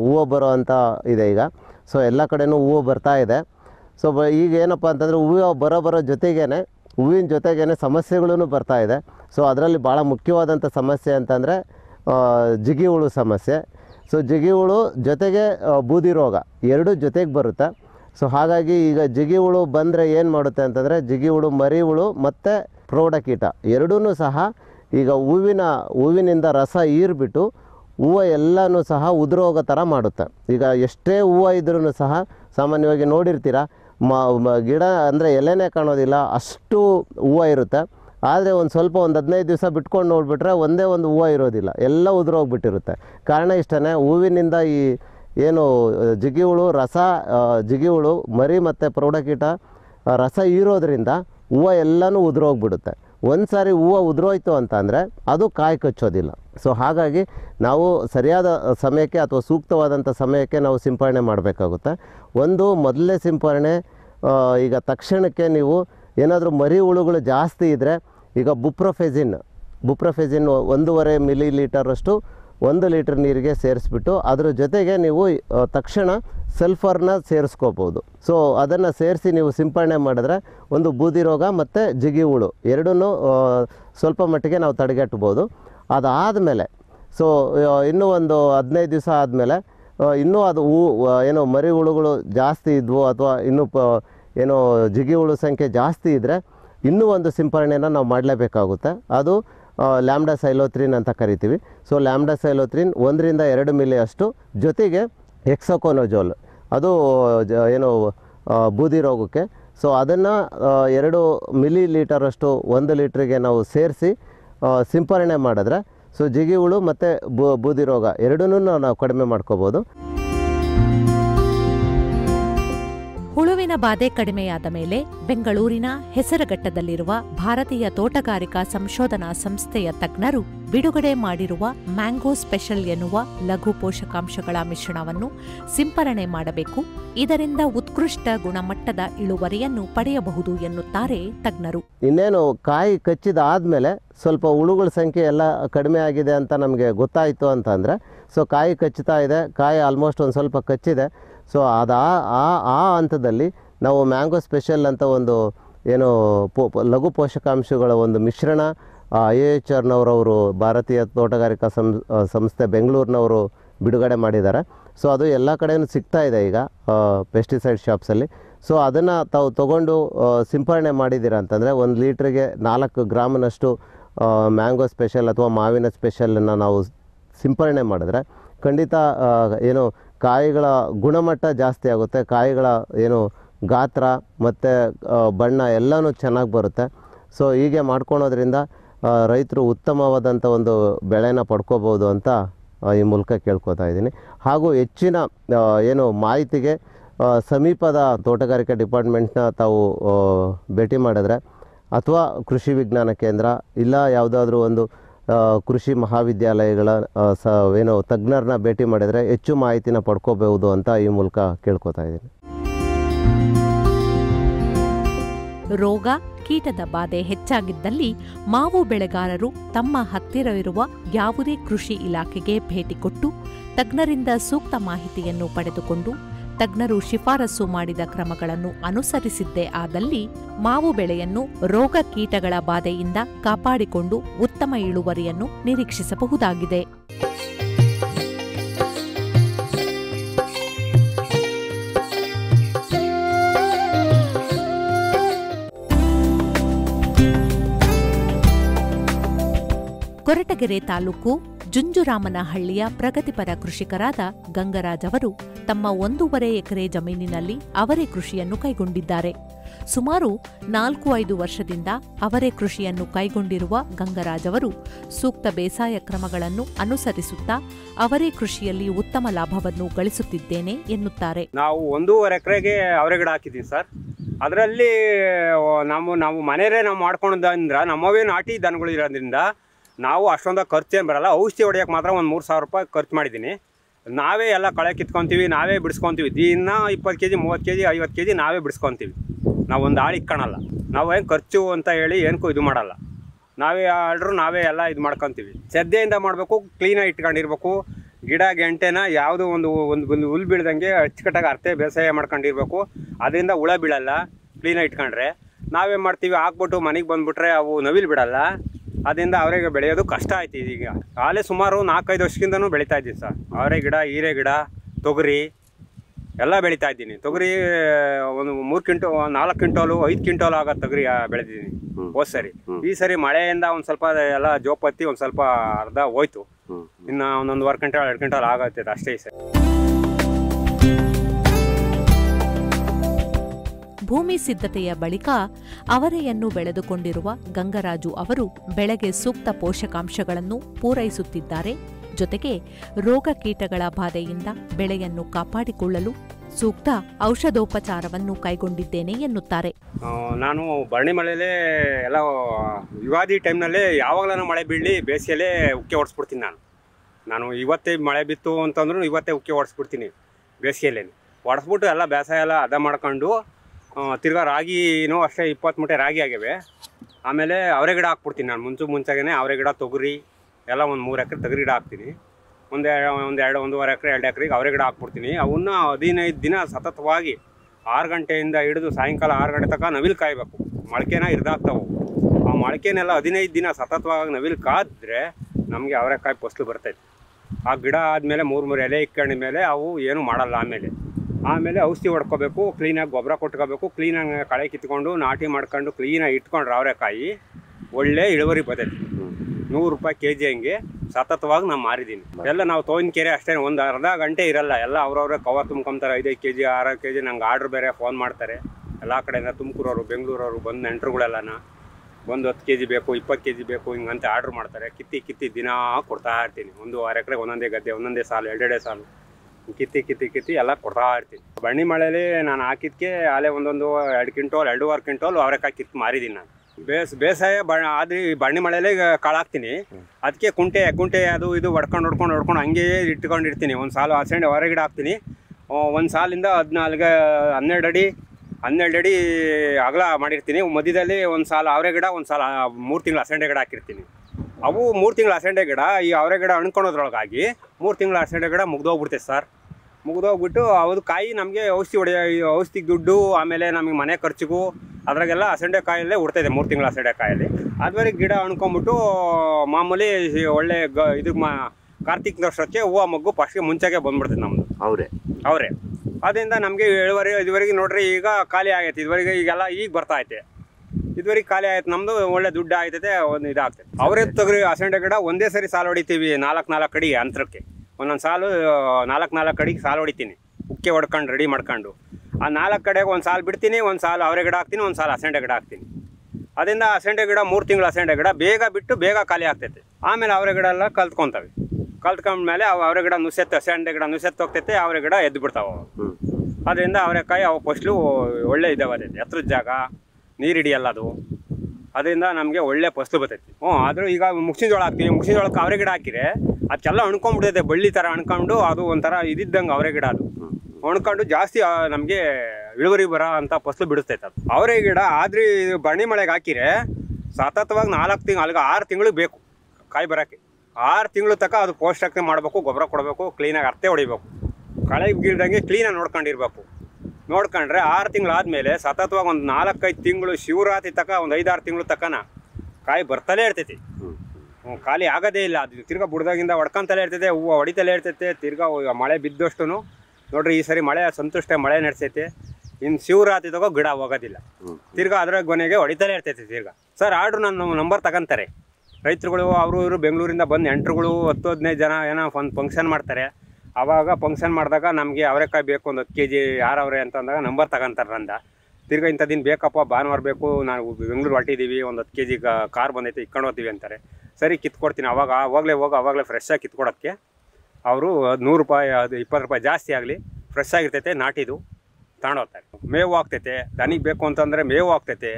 ಹೂವು ಬರೋ ಇದೆ ಈಗ ಸೊ ಎಲ್ಲ ಕಡೆನೂ ಹೂವು ಬರ್ತಾ ಇದೆ ಸೊ ಬ ಈಗ ಏನಪ್ಪ ಅಂತಂದರೆ ಹೂವು ಬರೋ ಬರೋ ಜೊತೆಗೇ ಹೂವಿನ ಜೊತೆಗೇ ಸಮಸ್ಯೆಗಳೂ ಬರ್ತಾಯಿದೆ ಸೊ ಅದರಲ್ಲಿ ಭಾಳ ಮುಖ್ಯವಾದಂಥ ಸಮಸ್ಯೆ ಅಂತಂದರೆ ಜಿಗಿ ಹುಳು ಸಮಸ್ಯೆ ಸೊ ಜಿಗಿ ಹುಳು ಜೊತೆಗೆ ಬೂದಿ ರೋಗ ಎರಡೂ ಜೊತೆಗೆ ಬರುತ್ತೆ ಸೊ ಹಾಗಾಗಿ ಈಗ ಜಿಗಿ ಹುಳು ಬಂದರೆ ಏನು ಮಾಡುತ್ತೆ ಅಂತಂದರೆ ಜಿಗಿ ಹುಳು ಮರಿ ಹುಳು ಮತ್ತು ಪ್ರೌಢಕೀಟ ಎರಡೂ ಸಹ ಈಗ ಹೂವಿನ ಹೂವಿನಿಂದ ರಸ ಈರ್ಬಿಟ್ಟು ಹೂವು ಎಲ್ಲನೂ ಸಹ ಉದುರೋಗೋ ಥರ ಮಾಡುತ್ತೆ ಈಗ ಎಷ್ಟೇ ಹೂವು ಇದ್ರೂ ಸಹ ಸಾಮಾನ್ಯವಾಗಿ ನೋಡಿರ್ತೀರ ಮ ಗಿಡ ಅಂದರೆ ಎಲೆನೇ ಕಾಣೋದಿಲ್ಲ ಅಷ್ಟು ಹೂವು ಇರುತ್ತೆ ಆದರೆ ಒಂದು ಸ್ವಲ್ಪ ಒಂದು ಹದಿನೈದು ದಿವಸ ಬಿಟ್ಕೊಂಡು ನೋಡಿಬಿಟ್ರೆ ಒಂದೇ ಒಂದು ಹೂವು ಇರೋದಿಲ್ಲ ಎಲ್ಲ ಉದುರೋಗ್ಬಿಟ್ಟಿರುತ್ತೆ ಕಾರಣ ಇಷ್ಟೇ ಹೂವಿನಿಂದ ಈ ಏನು ಜಿಗಿ ಹುಳು ರಸ ಜಿಗಿ ಹುಳು ಮರಿ ಮತ್ತು ಪ್ರೌಢಕೀಟ ರಸ ಇರೋದ್ರಿಂದ ಹೂವು ಎಲ್ಲನೂ ಉದುರೋಗ್ಬಿಡುತ್ತೆ ಒಂದು ಸಾರಿ ಹೂವು ಉದುರೋಯ್ತು ಅಂತ ಅಂದರೆ ಅದು ಕಾಯಿ ಕಚ್ಚೋದಿಲ್ಲ ಸೊ ಹಾಗಾಗಿ ನಾವು ಸರಿಯಾದ ಸಮಯಕ್ಕೆ ಅಥವಾ ಸೂಕ್ತವಾದಂಥ ಸಮಯಕ್ಕೆ ನಾವು ಸಿಂಪರಣೆ ಮಾಡಬೇಕಾಗುತ್ತೆ ಒಂದು ಮೊದಲನೇ ಸಿಂಪರಣೆ ಈಗ ತಕ್ಷಣಕ್ಕೆ ನೀವು ಏನಾದರೂ ಮರಿ ಹುಳುಗಳು ಜಾಸ್ತಿ ಇದ್ದರೆ ಈಗ ಬುಪ್ರೊಫೆಜಿನ್ ಬುಪ್ರೊಫೆಜಿನ್ ಒಂದೂವರೆ ಮಿಲಿ ಲೀಟರಷ್ಟು ಒಂದು ಲೀಟ್ರ್ ನೀರಿಗೆ ಸೇರಿಸ್ಬಿಟ್ಟು ಅದ್ರ ಜೊತೆಗೆ ನೀವು ತಕ್ಷಣ ಸಲ್ಫರ್ನ ಸೇರಿಸ್ಕೋಬೋದು ಸೊ ಅದನ್ನು ಸೇರಿಸಿ ನೀವು ಸಿಂಪರಣೆ ಮಾಡಿದ್ರೆ ಒಂದು ಬೂದಿ ರೋಗ ಮತ್ತು ಜಿಗಿ ಹುಳು ಎರಡೂ ಸ್ವಲ್ಪ ಮಟ್ಟಿಗೆ ನಾವು ತಡೆಗಟ್ಬೋದು ಅದಾದಮೇಲೆ ಸೊ ಇನ್ನೂ ಒಂದು ಹದಿನೈದು ದಿವಸ ಆದಮೇಲೆ ಇನ್ನೂ ಅದು ಹೂ ಏನೋ ಮರಿ ಹುಳುಗಳು ಜಾಸ್ತಿ ಇದ್ವು ಅಥವಾ ಇನ್ನೂ ಪ ಏನೋ ಜಿಗಿ ಹುಳು ಸಂಖ್ಯೆ ಜಾಸ್ತಿ ಇದ್ದರೆ ಇನ್ನೂ ಒಂದು ಸಿಂಪರಣೆಯನ್ನು ನಾವು ಮಾಡಲೇಬೇಕಾಗುತ್ತೆ ಅದು ಲ್ಯಾಮ್ಡಾ ಸೈಲೋತ್ರಿನ್ ಅಂತ ಕರಿತೀವಿ ಸೊ ಲ್ಯಾಮ್ಡಾ ಸೈಲೋತ್ರಿನ್ ಒಂದರಿಂದ ಎರಡು ಮಿಲಿ ಅಷ್ಟು ಜೊತೆಗೆ ಎಕ್ಸೋಕೋನೋಜೋಲ್ ಅದು ಜ ಏನು ಬೂದಿ ರೋಗಕ್ಕೆ ಸೊ ಅದನ್ನು ಎರಡು ಮಿಲಿ ಲೀಟರಷ್ಟು ಒಂದು ಲೀಟ್ರಿಗೆ ನಾವು ಸೇರಿಸಿ ಸಿಂಪರಣೆ ಮಾಡಿದ್ರೆ ಸೊ ಜಿಗಿ ಹುಳು ಮತ್ತು ಬೂದಿ ರೋಗ ಎರಡನ್ನೂ ನಾವು ಕಡಿಮೆ ಮಾಡ್ಕೋಬೋದು ಹುಳುವಿನ ಬಾಧೆ ಕಡಿಮೆಯಾದ ಮೇಲೆ ಬೆಂಗಳೂರಿನ ಹೆಸರಘಟ್ಟದಲ್ಲಿರುವ ಭಾರತೀಯ ತೋಟಗಾರಿಕಾ ಸಂಶೋಧನಾ ಸಂಸ್ಥೆಯ ತಜ್ಞರು ಬಿಡುಗಡೆ ಮಾಡಿರುವ ಮ್ಯಾಂಗೋ ಸ್ಪೆಷಲ್ ಎನ್ನುವ ಲಘು ಪೋಷಕಾಂಶಗಳ ಮಿಶ್ರಣವನ್ನು ಸಿಂಪರಣೆ ಮಾಡಬೇಕು ಇದರಿಂದ ಉತ್ಕೃಷ್ಟ ಗುಣಮಟ್ಟದ ಇಳುವರಿಯನ್ನು ಪಡೆಯಬಹುದು ಎನ್ನುತ್ತಾರೆ ತಜ್ಞರು ಇನ್ನೇನು ಕಾಯಿ ಕಚ್ಚಿದ ಆದ್ಮೇಲೆ ಸ್ವಲ್ಪ ಹುಳುಗಳ ಸಂಖ್ಯೆ ಎಲ್ಲ ಕಡಿಮೆ ಆಗಿದೆ ಅಂತ ನಮಗೆ ಗೊತ್ತಾಯಿತು ಅಂತಂದ್ರೆ ಸೊ ಕಾಯಿ ಕಚ್ಚುತ್ತಾ ಇದೆ ಕಾಯಿ ಆಲ್ಮೋಸ್ಟ್ ಒಂದು ಸ್ವಲ್ಪ ಕಚ್ಚಿದೆ ಸೊ ಅದು ಆ ಆ ಹಂತದಲ್ಲಿ ನಾವು ಮ್ಯಾಂಗೋ ಸ್ಪೆಷಲ್ ಅಂತ ಒಂದು ಏನು ಪೋ ಲಘು ಪೋಷಕಾಂಶಗಳ ಒಂದು ಮಿಶ್ರಣ ಐ ಎಚ್ ಆರ್ನವರವರು ಭಾರತೀಯ ತೋಟಗಾರಿಕಾ ಸಂಸ್ಥೆ ಬೆಂಗಳೂರಿನವರು ಬಿಡುಗಡೆ ಮಾಡಿದ್ದಾರೆ ಸೊ ಅದು ಎಲ್ಲ ಕಡೆಯೂ ಸಿಗ್ತಾ ಇದೆ ಈಗ ಪೆಸ್ಟಿಸೈಡ್ ಶಾಪ್ಸಲ್ಲಿ ಸೊ ಅದನ್ನು ತಾವು ತೊಗೊಂಡು ಸಿಂಪರಣೆ ಮಾಡಿದ್ದೀರ ಅಂತಂದರೆ ಒಂದು ಲೀಟ್ರಿಗೆ ನಾಲ್ಕು ಗ್ರಾಮಿನಷ್ಟು ಮ್ಯಾಂಗೋ ಸ್ಪೆಷಲ್ ಅಥವಾ ಮಾವಿನ ಸ್ಪೆಷಲನ್ನು ನಾವು ಸಿಂಪರಣೆ ಮಾಡಿದ್ರೆ ಖಂಡಿತ ಏನು ಕಾಯಿಗಳ ಗುಣಮಟ್ಟ ಜಾಸ್ತಿ ಆಗುತ್ತೆ ಕಾಯಿಗಳ ಏನು ಗಾತ್ರ ಮತ್ತು ಬಣ್ಣ ಎಲ್ಲನೂ ಚೆನ್ನಾಗಿ ಬರುತ್ತೆ ಸೊ ಹೀಗೆ ಮಾಡ್ಕೊಳೋದ್ರಿಂದ ರೈತರು ಉತ್ತಮವಾದಂಥ ಒಂದು ಬೆಳೆನ ಪಡ್ಕೋಬೋದು ಅಂತ ಈ ಮೂಲಕ ಕೇಳ್ಕೊತಾ ಇದ್ದೀನಿ ಹಾಗೂ ಹೆಚ್ಚಿನ ಏನು ಮಾಹಿತಿಗೆ ಸಮೀಪದ ತೋಟಗಾರಿಕೆ ಡಿಪಾರ್ಟ್ಮೆಂಟ್ನ ತಾವು ಭೇಟಿ ಮಾಡಿದ್ರೆ ಅಥವಾ ಕೃಷಿ ವಿಜ್ಞಾನ ಕೇಂದ್ರ ಇಲ್ಲ ಯಾವುದಾದ್ರೂ ಒಂದು ಕೃಷಿ ಮಹಾವಿದ್ಯಾಲಯಗಳ ಸ ಏನೋ ತಜ್ಞರನ್ನ ಭೇಟಿ ಮಾಡಿದರೆ ಹೆಚ್ಚು ಮಾಹಿತಿನ ಪಡ್ಕೋಬಹುದು ಅಂತ ಈ ಮೂಲಕ ಕೇಳ್ಕೊತಾ ಇದ್ದೀನಿ ರೋಗ ಕೀಟದ ಬಾಧೆ ಹೆಚ್ಚಾಗಿದ್ದಲ್ಲಿ ಮಾವು ಬೆಳೆಗಾರರು ತಮ್ಮ ಹತ್ತಿರವಿರುವ ಯಾವುದೇ ಕೃಷಿ ಇಲಾಖೆಗೆ ಭೇಟಿ ಕೊಟ್ಟು ತಜ್ಞರಿಂದ ಸೂಕ್ತ ಮಾಹಿತಿಯನ್ನು ಪಡೆದುಕೊಂಡು ತಜ್ಞರು ಶಿಫಾರಸು ಮಾಡಿದ ಕ್ರಮಗಳನ್ನು ಅನುಸರಿಸಿದ್ದೇ ಆದಲ್ಲಿ ಮಾವು ಬೆಳೆಯನ್ನು ರೋಗ ಕೀಟಗಳ ಬಾಧೆಯಿಂದ ಕಾಪಾಡಿಕೊಂಡು ಉತ್ತಮ ಇಳುವರಿಯನ್ನು ನಿರೀಕ್ಷಿಸಬಹುದಾಗಿದೆ ಕೊರಟಗೆರೆ ತಾಲೂಕು ಜುಂಜುರಾಮನಹಳ್ಳಿಯ ಪ್ರಗತಿಪರ ಕೃಷಿಕರಾದ ಗಂಗರಾಜ್ ಅವರು ತಮ್ಮ ಒಂದೂವರೆ ಎಕರೆ ಜಮೀನಿನಲ್ಲಿ ಅವರೇ ಕೃಷಿಯನ್ನು ಕೈಗೊಂಡಿದ್ದಾರೆ ಸುಮಾರು ನಾಲ್ಕು ಐದು ವರ್ಷದಿಂದ ಅವರೇ ಕೃಷಿಯನ್ನು ಕೈಗೊಂಡಿರುವ ಗಂಗರಾಜ್ ಅವರು ಸೂಕ್ತ ಬೇಸಾಯ ಕ್ರಮಗಳನ್ನು ಅನುಸರಿಸುತ್ತಾ ಅವರೇ ಕೃಷಿಯಲ್ಲಿ ಉತ್ತಮ ಲಾಭವನ್ನು ಗಳಿಸುತ್ತಿದ್ದೇನೆ ಎನ್ನುತ್ತಾರೆ ನಾವು ಒಂದೂವರೆ ಎಕರೆಗೆ ಅವರೇ ಗಿಡ ಹಾಕಿದ್ದೀವಿ ಸರ್ ಅದರಲ್ಲಿ ನಾವು ನಾವು ಮನೆಯಲ್ಲೇ ನಾವು ಮಾಡ್ಕೊಂಡ್ರ ನಮ್ಮವೇ ನಾಟಿ ದನಗಳು ಇರೋದ್ರಿಂದ ನಾವು ಅಷ್ಟೊಂದು ಏನು ಬರಲ್ಲ ಔಷಧಿ ಹೊಡೆಯೋಕ್ಕೆ ಮಾತ್ರ ಒಂದು ಮೂರು ಸಾವಿರ ರೂಪಾಯಿ ಖರ್ಚು ಮಾಡಿದ್ದೀನಿ ನಾವೇ ಎಲ್ಲ ಕಳೆ ಕಿತ್ಕೊತೀವಿ ನಾವೇ ಬಿಡಿಸ್ಕೊತೀವಿ ದಿನ ಇಪ್ಪತ್ತು ಕೆ ಜಿ ಮೂವತ್ತು ಕೆ ಜಿ ಐವತ್ತು ಕೆ ಜಿ ನಾವೇ ಬಿಡಿಸ್ಕೊತೀವಿ ನಾವು ಒಂದು ಆಳು ಇಕ್ಕೊಳಲ್ಲ ನಾವು ಹೆಂಗೆ ಖರ್ಚು ಅಂತ ಹೇಳಿ ಏನಕ್ಕೂ ಇದು ಮಾಡಲ್ಲ ನಾವೇ ಆಡ್ರೂ ನಾವೇ ಎಲ್ಲ ಇದು ಮಾಡ್ಕೊತೀವಿ ಶ್ರದ್ಧೆಯಿಂದ ಮಾಡಬೇಕು ಕ್ಲೀನಾಗಿ ಇಟ್ಕೊಂಡಿರ್ಬೇಕು ಗಿಡ ಗೆಂಟೆನ ಯಾವುದೋ ಒಂದು ಒಂದು ಒಂದು ಹುಲ್ ಬೀಳ್ದಂಗೆ ಅಚ್ಚುಕಟ್ಟಾಗಿ ಅರ್ಥೆ ಬೇಸಾಯ ಮಾಡ್ಕೊಂಡಿರ್ಬೇಕು ಅದರಿಂದ ಹುಳ ಬೀಳಲ್ಲ ಕ್ಲೀನಾಗಿ ಇಟ್ಕೊಂಡ್ರೆ ನಾವೇನು ಮಾಡ್ತೀವಿ ಹಾಕ್ಬಿಟ್ಟು ಮನೆಗೆ ಬಂದುಬಿಟ್ರೆ ಅವು ನವಿಲು ಬಿಡಲ್ಲ ಅದರಿಂದ ಅವರೆಗೆ ಬೆಳೆಯೋದು ಕಷ್ಟ ಆಯ್ತು ಇದೀಗ ಕಾಲೇ ಸುಮಾರು ನಾಲ್ಕೈದು ವರ್ಷಕ್ಕಿಂತನೂ ಬೆಳಿತಾ ಇದ್ದೀನಿ ಸರ್ ಅವರೆ ಗಿಡ ಹೀರೆ ಗಿಡ ತೊಗರಿ ಎಲ್ಲ ಬೆಳೀತಾ ಇದ್ದೀನಿ ತೊಗರಿ ಒಂದು ಮೂರು ಕ್ವಿಂಟೋ ನಾಲ್ಕು ಕ್ವಿಂಟೋಲು ಐದು ಕ್ವಿಂಟಲ್ ಆಗ ತೊಗರಿ ಬೆಳೆದಿದ್ದೀನಿ ಹೋದ್ ಸರಿ ಈ ಸರಿ ಮಳೆಯಿಂದ ಒಂದು ಸ್ವಲ್ಪ ಎಲ್ಲ ಜೋಪತ್ತಿ ಒಂದು ಸ್ವಲ್ಪ ಅರ್ಧ ಹೋಯ್ತು ಇನ್ನು ಒಂದೊಂದುವರೆ ಕ್ವಿಂಟಾಲ್ ಎರಡು ಕ್ವಿಂಟಾಲ್ ಆಗತ್ತೆ ಅಷ್ಟೇ ಸರ್ ಭೂಮಿ ಸಿದ್ಧತೆಯ ಬಳಿಕ ಅವರೆಯನ್ನು ಬೆಳೆದುಕೊಂಡಿರುವ ಗಂಗರಾಜು ಅವರು ಬೆಳೆಗೆ ಸೂಕ್ತ ಪೋಷಕಾಂಶಗಳನ್ನು ಪೂರೈಸುತ್ತಿದ್ದಾರೆ ಜೊತೆಗೆ ರೋಗ ಕೀಟಗಳ ಬಾಧೆಯಿಂದ ಬೆಳೆಯನ್ನು ಕಾಪಾಡಿಕೊಳ್ಳಲು ಸೂಕ್ತ ಔಷಧೋಪಚಾರವನ್ನು ಕೈಗೊಂಡಿದ್ದೇನೆ ಎನ್ನುತ್ತಾರೆ ನಾನು ಭರಣಿ ಮಳೆಯಲ್ಲೇ ಎಲ್ಲ ಯುಗಾದಿ ಟೈಮ್ನಲ್ಲೇ ಯಾವಾಗಲೂ ಮಳೆ ಬೀಳಿ ಬೇಸಿಯಲ್ಲೇ ಉಕ್ಕೆ ಹೊಡೆಸ್ಬಿಡ್ತೀನಿ ನಾನು ನಾನು ಇವತ್ತೇ ಮಳೆ ಬಿತ್ತು ಅಂತಂದ್ರೂ ಇವತ್ತೇ ಉಕ್ಕೆ ಹೊಡೆಸ್ಬಿಡ್ತೀನಿ ಬೇಸಿಗೆಯಲ್ಲೇ ಹೊಡೆಸ್ಬಿಟ್ಟು ಎಲ್ಲ ಬೇಸಾಯ ಎಲ್ಲ ಅದ ಮಾಡ್ಕೊಂಡು ತಿರ್ಗಾ ರಾಗಿನೂ ಅಷ್ಟೇ ಇಪ್ಪತ್ತು ಮೂಟೆ ರಾಗಿ ಆಗಿವೆ ಆಮೇಲೆ ಅವರೆ ಗಿಡ ಹಾಕ್ಬಿಡ್ತೀನಿ ನಾನು ಮುಂಚೆ ಮುಂಚೆಗೇ ಅವರೆ ಗಿಡ ತೊಗರಿ ಎಲ್ಲ ಒಂದು ಮೂರು ಎಕರೆ ತೊಗರಿ ಗಿಡ ಹಾಕ್ತೀನಿ ಒಂದು ಒಂದು ಎರಡು ಒಂದೂವರೆ ಎಕರೆ ಎರಡು ಎಕರೆಗೆ ಅವರೆ ಗಿಡ ಹಾಕ್ಬಿಡ್ತೀನಿ ಅವನ್ನ ಹದಿನೈದು ದಿನ ಸತತವಾಗಿ ಆರು ಗಂಟೆಯಿಂದ ಹಿಡಿದು ಸಾಯಂಕಾಲ ಆರು ಗಂಟೆ ತನಕ ನವಿಲು ಕಾಯಬೇಕು ಮೊಳಕೆನ ಇರ್ದಾಗ್ತಾವೆ ಆ ಮೊಳಕೆನೆಲ್ಲ ಹದಿನೈದು ದಿನ ಸತತವಾಗಿ ನವಿಲು ಕಾದ್ರೆ ನಮಗೆ ಅವರೆಕಾಯಿ ಫಸ್ಲು ಬರ್ತೈತೆ ಆ ಗಿಡ ಆದಮೇಲೆ ಮೂರು ಮೂರು ಎಲೆ ಇಕ್ಕಂಡ ಮೇಲೆ ಅವು ಏನೂ ಮಾಡಲ್ಲ ಆಮೇಲೆ ಆಮೇಲೆ ಔಷಧಿ ಹೊಡ್ಕೋಬೇಕು ಕ್ಲೀನಾಗಿ ಗೊಬ್ಬರ ಕೊಟ್ಕೋಬೇಕು ಕ್ಲೀನಾಗಿ ಕಳೆ ಕಿತ್ಕೊಂಡು ನಾಟಿ ಮಾಡ್ಕೊಂಡು ಕ್ಲೀನಾಗಿ ಇಟ್ಕೊಂಡು ಅವರೆಕಾಯಿ ಒಳ್ಳೆ ಇಳುವರಿ ಬರ್ತೈತಿ ನೂರು ರೂಪಾಯಿ ಕೆ ಜಿ ಹಂಗೆ ಸತತವಾಗಿ ನಾನು ಮಾರಿದ್ದೀನಿ ಎಲ್ಲ ನಾವು ತೋವಿನ ಕೆರೆ ಅಷ್ಟೇ ಒಂದು ಅರ್ಧ ಗಂಟೆ ಇರಲ್ಲ ಎಲ್ಲ ಅವ್ರವ್ರೆ ಕವರ್ ತುಂಬ್ಕೊಂತಾರೆ ಐದೈದು ಕೆ ಜಿ ಆರು ಕೆ ಜಿ ನಂಗೆ ಆರ್ಡ್ರ್ ಬೇರೆ ಫೋನ್ ಮಾಡ್ತಾರೆ ಎಲ್ಲ ಕಡೆಯಿಂದ ತುಮಕೂರವರು ಬೆಂಗಳೂರವರು ಬಂದು ನೆಂಟ್ರುಗಳೆಲ್ಲನ ಒಂದು ಹತ್ತು ಕೆ ಜಿ ಬೇಕು ಇಪ್ಪತ್ತು ಕೆ ಜಿ ಬೇಕು ಹಿಂಗಂತ ಆರ್ಡ್ರ್ ಮಾಡ್ತಾರೆ ಕಿತ್ತಿ ಕಿತ್ತಿ ದಿನ ಕೊಡ್ತಾ ಇರ್ತೀನಿ ಒಂದು ಆರು ಎಕರೆಗೆ ಒಂದೊಂದೇ ಗದ್ದೆ ಒಂದೊಂದೇ ಸಾಲು ಎರಡೆರಡೇ ಸಾಲು ಕಿತ್ತಿ ಕಿತ್ತಿ ಕಿತ್ತಿ ಎಲ್ಲ ಕೊಡ್ತಾ ಇರ್ತೀನಿ ಬಣ್ಣಿ ಮಳೆಯಲ್ಲಿ ನಾನು ಹಾಕಿದ್ಕೆ ಅಲ್ಲೇ ಒಂದೊಂದು ಎರಡು ಕ್ವಿಂಟೋಲ್ ಎರಡೂವರೆ ಕ್ವಿಂಟೋಲ್ ಅವರೆಕಾಯಿ ಕಿತ್ತು ಮಾರಿದ್ದೀನಿ ನಾನು ಬೇಸ್ ಬೇಸಾಯ ಬ ಆದರೆ ಬಣ್ಣಿ ಮಳೆಯಲ್ಲಿ ಕಾಳಾಕ್ತೀನಿ ಅದಕ್ಕೆ ಕುಂಟೆ ಕುಂಟೆ ಅದು ಇದು ಹೊಡ್ಕೊಂಡು ಹೊಡ್ಕೊಂಡು ಹೊಡ್ಕೊಂಡು ಹಂಗೆ ಇಟ್ಕೊಂಡಿರ್ತೀನಿ ಒಂದು ಸಾಲು ಹಸೆಂಡ್ ಗಿಡ ಹಾಕ್ತೀನಿ ಒಂದು ಸಾಲಿಂದ ಹದಿನಾಲ್ಕು ಹನ್ನೆರಡು ಅಡಿ ಹನ್ನೆರಡು ಅಡಿ ಅಗಲ ಮಾಡಿರ್ತೀನಿ ಮಧ್ಯದಲ್ಲಿ ಒಂದು ಸಾಲು ಅವರೆ ಗಿಡ ಒಂದು ಸಾಲ ಮೂರು ತಿಂಗಳು ಹಸಂಡೆ ಗಿಡ ಹಾಕಿರ್ತೀನಿ ಅವು ಮೂರು ತಿಂಗಳು ಅಸೆಂಡೆ ಗಿಡ ಈ ಅವರೆ ಗಿಡ ಅಣ್ಕೊಳೋದ್ರೊಳಗಾಗಿ ಮೂರು ತಿಂಗಳು ಅಸೆಂಡೆ ಗಿಡ ಮುಗ್ದೋಗ್ಬಿಡ್ತೈತೆ ಸರ್ ಮುಗಿದೋಗ್ಬಿಟ್ಟು ಅದು ಕಾಯಿ ನಮಗೆ ಔಷಧಿ ಹೊಡೆಯ ಔಷಧಿ ದುಡ್ಡು ಆಮೇಲೆ ನಮಗೆ ಮನೆ ಖರ್ಚಿಗೂ ಅದ್ರಾಗೆಲ್ಲ ಅಸೆಂಡೆ ಕಾಯಲ್ಲೇ ಉಡ್ತಾಯಿದೆ ಮೂರು ತಿಂಗಳು ಅಸೆಂಡೆ ಕಾಯಲ್ಲಿ ಅದುವರೆಗೆ ಗಿಡ ಅಣ್ಕೊಂಬಿಟ್ಟು ಮಾಮೂಲಿ ಒಳ್ಳೆ ಗ ಇದಕ್ಕೆ ಮಾ ಕಾರ್ತಿಕ್ ಹೂವು ಮಗ್ಗು ಫಸ್ಟ್ಗೆ ಮುಂಚೆಗೆ ಬಂದ್ಬಿಡ್ತದೆ ನಮ್ಮದು ಅವರೇ ಅವರೇ ಅದರಿಂದ ನಮಗೆ ಏಳುವರೆ ಇದುವರೆಗೆ ನೋಡ್ರಿ ಈಗ ಖಾಲಿ ಆಗೈತೆ ಇದುವರೆಗೆ ಈಗೆಲ್ಲ ಈಗ ಬರ್ತಾ ಐತೆ ಇದುವರೆಗೆ ಖಾಲಿ ಆಯ್ತು ನಮ್ದು ಒಳ್ಳೆ ದುಡ್ಡು ಆಯ್ತದೆ ಒಂದು ಇದಾಗ್ತದೆ ಅವರೇ ತೊಗರಿ ಅಸಂಡೆ ಗಿಡ ಒಂದೇ ಸರಿ ಸಾಲು ಹೊಡಿತೀವಿ ನಾಲ್ಕು ನಾಲ್ಕು ಅಡಿ ಅಂತರಕ್ಕೆ ಒಂದೊಂದು ಸಾಲು ನಾಲ್ಕು ನಾಲ್ಕು ಕಡೆಗೆ ಸಾಲು ಹೊಡಿತೀನಿ ಉಕ್ಕೆ ಹೊಡ್ಕೊಂಡು ರೆಡಿ ಮಾಡ್ಕೊಂಡು ಆ ನಾಲ್ಕು ಕಡೆಗೆ ಒಂದು ಸಾಲು ಬಿಡ್ತೀನಿ ಒಂದು ಸಾಲು ಅವರೆ ಗಿಡ ಹಾಕ್ತೀನಿ ಒಂದು ಸಾಲು ಹಸೆಂಡೆ ಗಿಡ ಹಾಕ್ತೀನಿ ಅದರಿಂದ ಅಸೆಂಡೆ ಗಿಡ ಮೂರು ತಿಂಗಳು ಅಸೆಂಡೆ ಗಿಡ ಬೇಗ ಬಿಟ್ಟು ಬೇಗ ಖಾಲಿ ಆಗ್ತೈತೆ ಆಮೇಲೆ ಅವರ ಗಿಡ ಎಲ್ಲ ಕಲ್ತ್ಕೊತಾವೆ ಕಲ್ತ್ಕೊಂಡ್ಮೇಲೆ ಅವು ಅವರ ಗಿಡ ನುಸೆತ್ತು ಅಸೆಂಡೆ ಗಿಡ ನುಸೆತ್ತು ಹೋಗ್ತೈತೆ ಅವರ ಗಿಡ ಎದ್ದು ಬಿಡ್ತಾವೆ ಅದರಿಂದ ಅವರೆಕಾಯಿ ಅವು ಫಸ್ಟ್ಲು ಒಳ್ಳೆ ಇದಾವೆ ಎತ್ತರದ ಜಾಗ ನೀರು ಹಿಡಿಯಲ್ಲ ಅದು ಅದರಿಂದ ನಮಗೆ ಒಳ್ಳೆ ಫಸ್ಲು ಬರ್ತೈತಿ ಹ್ಞೂ ಆದರೂ ಈಗ ಮುಗ್ಸಿನ ಜೋಳ ಹಾಕ್ತೀವಿ ಮುಗ್ಸಿನ ಜೋಳಕ್ಕೆ ಅವರೆ ಗಿಡ ಹಾಕಿದರೆ ಅದಕ್ಕೆಲ್ಲ ಅಣ್ಕೊಂಡ್ಬಿಡುತ್ತೆ ಬಳ್ಳಿ ಥರ ಅಣ್ಕೊಂಡು ಅದು ಒಂಥರ ಇದಿದ್ದಂಗೆ ಅವರೆ ಗಿಡ ಅದು ಅಣ್ಕೊಂಡು ಜಾಸ್ತಿ ನಮಗೆ ಇಳುವರಿ ಬರೋ ಅಂತ ಫಸ್ಲು ಬಿಡಿಸ್ತೈತೆ ಅದು ಅವರೆ ಗಿಡ ಆದ್ರೆ ಬರಣಿ ಮಳೆಗೆ ಹಾಕಿರೆ ಸತತವಾಗಿ ನಾಲ್ಕು ತಿಂಗಳು ಅಲ್ಲಿಗೆ ಆರು ತಿಂಗಳು ಬೇಕು ಕಾಯಿ ಬರೋಕ್ಕೆ ಆರು ತಿಂಗಳು ತನಕ ಅದು ಪೋಷಕತೆ ಮಾಡಬೇಕು ಗೊಬ್ಬರ ಕೊಡಬೇಕು ಕ್ಲೀನಾಗಿ ಅರ್ಥ ಹೊಡಿಬೇಕು ಕಳೆ ಬೀಳ್ದಂಗೆ ಕ್ಲೀನಾಗಿ ನೋಡ್ಕೊಂಡಿರ್ಬೇಕು ನೋಡ್ಕೊಂಡ್ರೆ ಆರು ತಿಂಗಳಾದಮೇಲೆ ಸತತವಾಗಿ ಒಂದು ನಾಲ್ಕೈದು ತಿಂಗಳು ಶಿವರಾತ್ರಿ ತಕ ಒಂದು ಐದಾರು ತಿಂಗಳು ತಕನ ಕಾಯಿ ಬರ್ತಲೇ ಇರ್ತೈತಿ ಖಾಲಿ ಆಗೋದೇ ಇಲ್ಲ ಅದು ತಿರ್ಗಾ ಬುಡ್ದಾಗಿಂದ ಹೊಡ್ಕೊಂತಲೇ ಇರ್ತೈತೆ ಹೂವು ಹೊಡಿತಲೇ ಇರ್ತೈತೆ ತಿರ್ಗ ಮಳೆ ಬಿದ್ದಷ್ಟು ನೋಡ್ರಿ ಈ ಸರಿ ಮಳೆ ಸಂತುಷ್ಟ ಮಳೆ ನಡೆಸೈತೆ ಇನ್ನು ಶಿವರಾತ್ರಿ ತಗೋ ಗಿಡ ಹೋಗೋದಿಲ್ಲ ತಿರ್ಗ ಅದರ ಕೊನೆಗೆ ಹೊಡಿತಲೇ ಇರ್ತೈತಿ ತಿರ್ಗಾ ಸರ್ ಆರ್ಡ್ರು ನನ್ನ ನಂಬರ್ ತಗೊಂತಾರೆ ರೈತರುಗಳು ಅವರು ಇವರು ಬೆಂಗಳೂರಿಂದ ಬಂದು ಎಂಟ್ರುಗಳು ಹತ್ತು ಹದಿನೈದು ಜನ ಏನೋ ಒಂದು ಫಂಕ್ಷನ್ ಮಾಡ್ತಾರೆ ಅವಾಗ ಫಂಕ್ಷನ್ ಮಾಡಿದಾಗ ನಮಗೆ ಅವರೆಕಾಯಿ ಬೇಕು ಒಂದು ಹತ್ತು ಕೆ ಜಿ ಯಾರವ್ರೆ ಅಂತಂದಾಗ ನಂಬರ್ ತಗೊಂತಾರೆ ನಂದ ತಿರ್ಗ ಇಂಥ ದಿನ ಬೇಕಪ್ಪ ಭಾನುವಾರ ಬೇಕು ನಾವು ಬೆಂಗಳೂರು ಹೊರಟಿದ್ದೀವಿ ಒಂದು ಹತ್ತು ಕೆ ಜಿ ಕಾರ್ ಬಂದೈತೆ ಇಕ್ಕೊಂಡು ಹೋಗ್ತೀವಿ ಅಂತಾರೆ ಸರಿ ಕಿತ್ಕೊಡ್ತೀನಿ ಅವಾಗ ಆವಾಗಲೇ ಹೋಗಿ ಅವಾಗಲೇ ಫ್ರೆಶ್ಶಾಗಿ ಕಿತ್ಕೊಡೋಕ್ಕೆ ಅವರು ನೂರು ರೂಪಾಯಿ ಅದು ಇಪ್ಪತ್ತು ರೂಪಾಯಿ ಜಾಸ್ತಿ ಆಗಲಿ ಫ್ರೆಶ್ ಆಗಿರ್ತೈತೆ ನಾಟಿದು ತಗೊಂಡೋಗ್ತಾರೆ ಮೇವು ಆಗ್ತೈತೆ ದನಿಗೆ ಬೇಕು ಅಂತಂದರೆ ಮೇವು ಆಗ್ತೈತೆ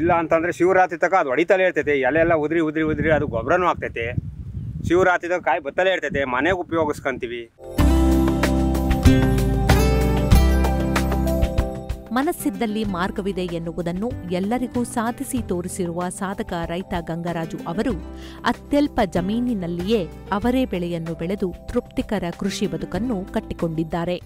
ಇಲ್ಲ ಅಂತಂದರೆ ಶಿವರಾತ್ರಿ ತನಕ ಅದು ಹೊಡಿತಲೇ ಇರ್ತೈತೆ ಎಲ್ಲ ಉದ್ರಿ ಉದ್ರಿ ಉದ್ರಿ ಅದು ಗೊಬ್ಬರನೂ ಆಗ್ತೈತೆ ಶಿವರಾತ್ರಿದ ಕಾಯಿ ಬತ್ತಲೇ ಇರ್ತೈತೆ ಮನೆಗೆ ಉಪಯೋಗಿಸ್ಕೊಂತೀವಿ ಮನಸ್ಸಿದ್ದಲ್ಲಿ ಮಾರ್ಗವಿದೆ ಎನ್ನುವುದನ್ನು ಎಲ್ಲರಿಗೂ ಸಾಧಿಸಿ ತೋರಿಸಿರುವ ಸಾಧಕ ರೈತ ಗಂಗರಾಜು ಅವರು ಅತ್ಯಲ್ಪ ಜಮೀನಿನಲ್ಲಿಯೇ ಅವರೇ ಬೆಳೆಯನ್ನು ಬೆಳೆದು ತೃಪ್ತಿಕರ ಕೃಷಿ ಬದುಕನ್ನು ಕಟ್ಟಿಕೊಂಡಿದ್ದಾರೆ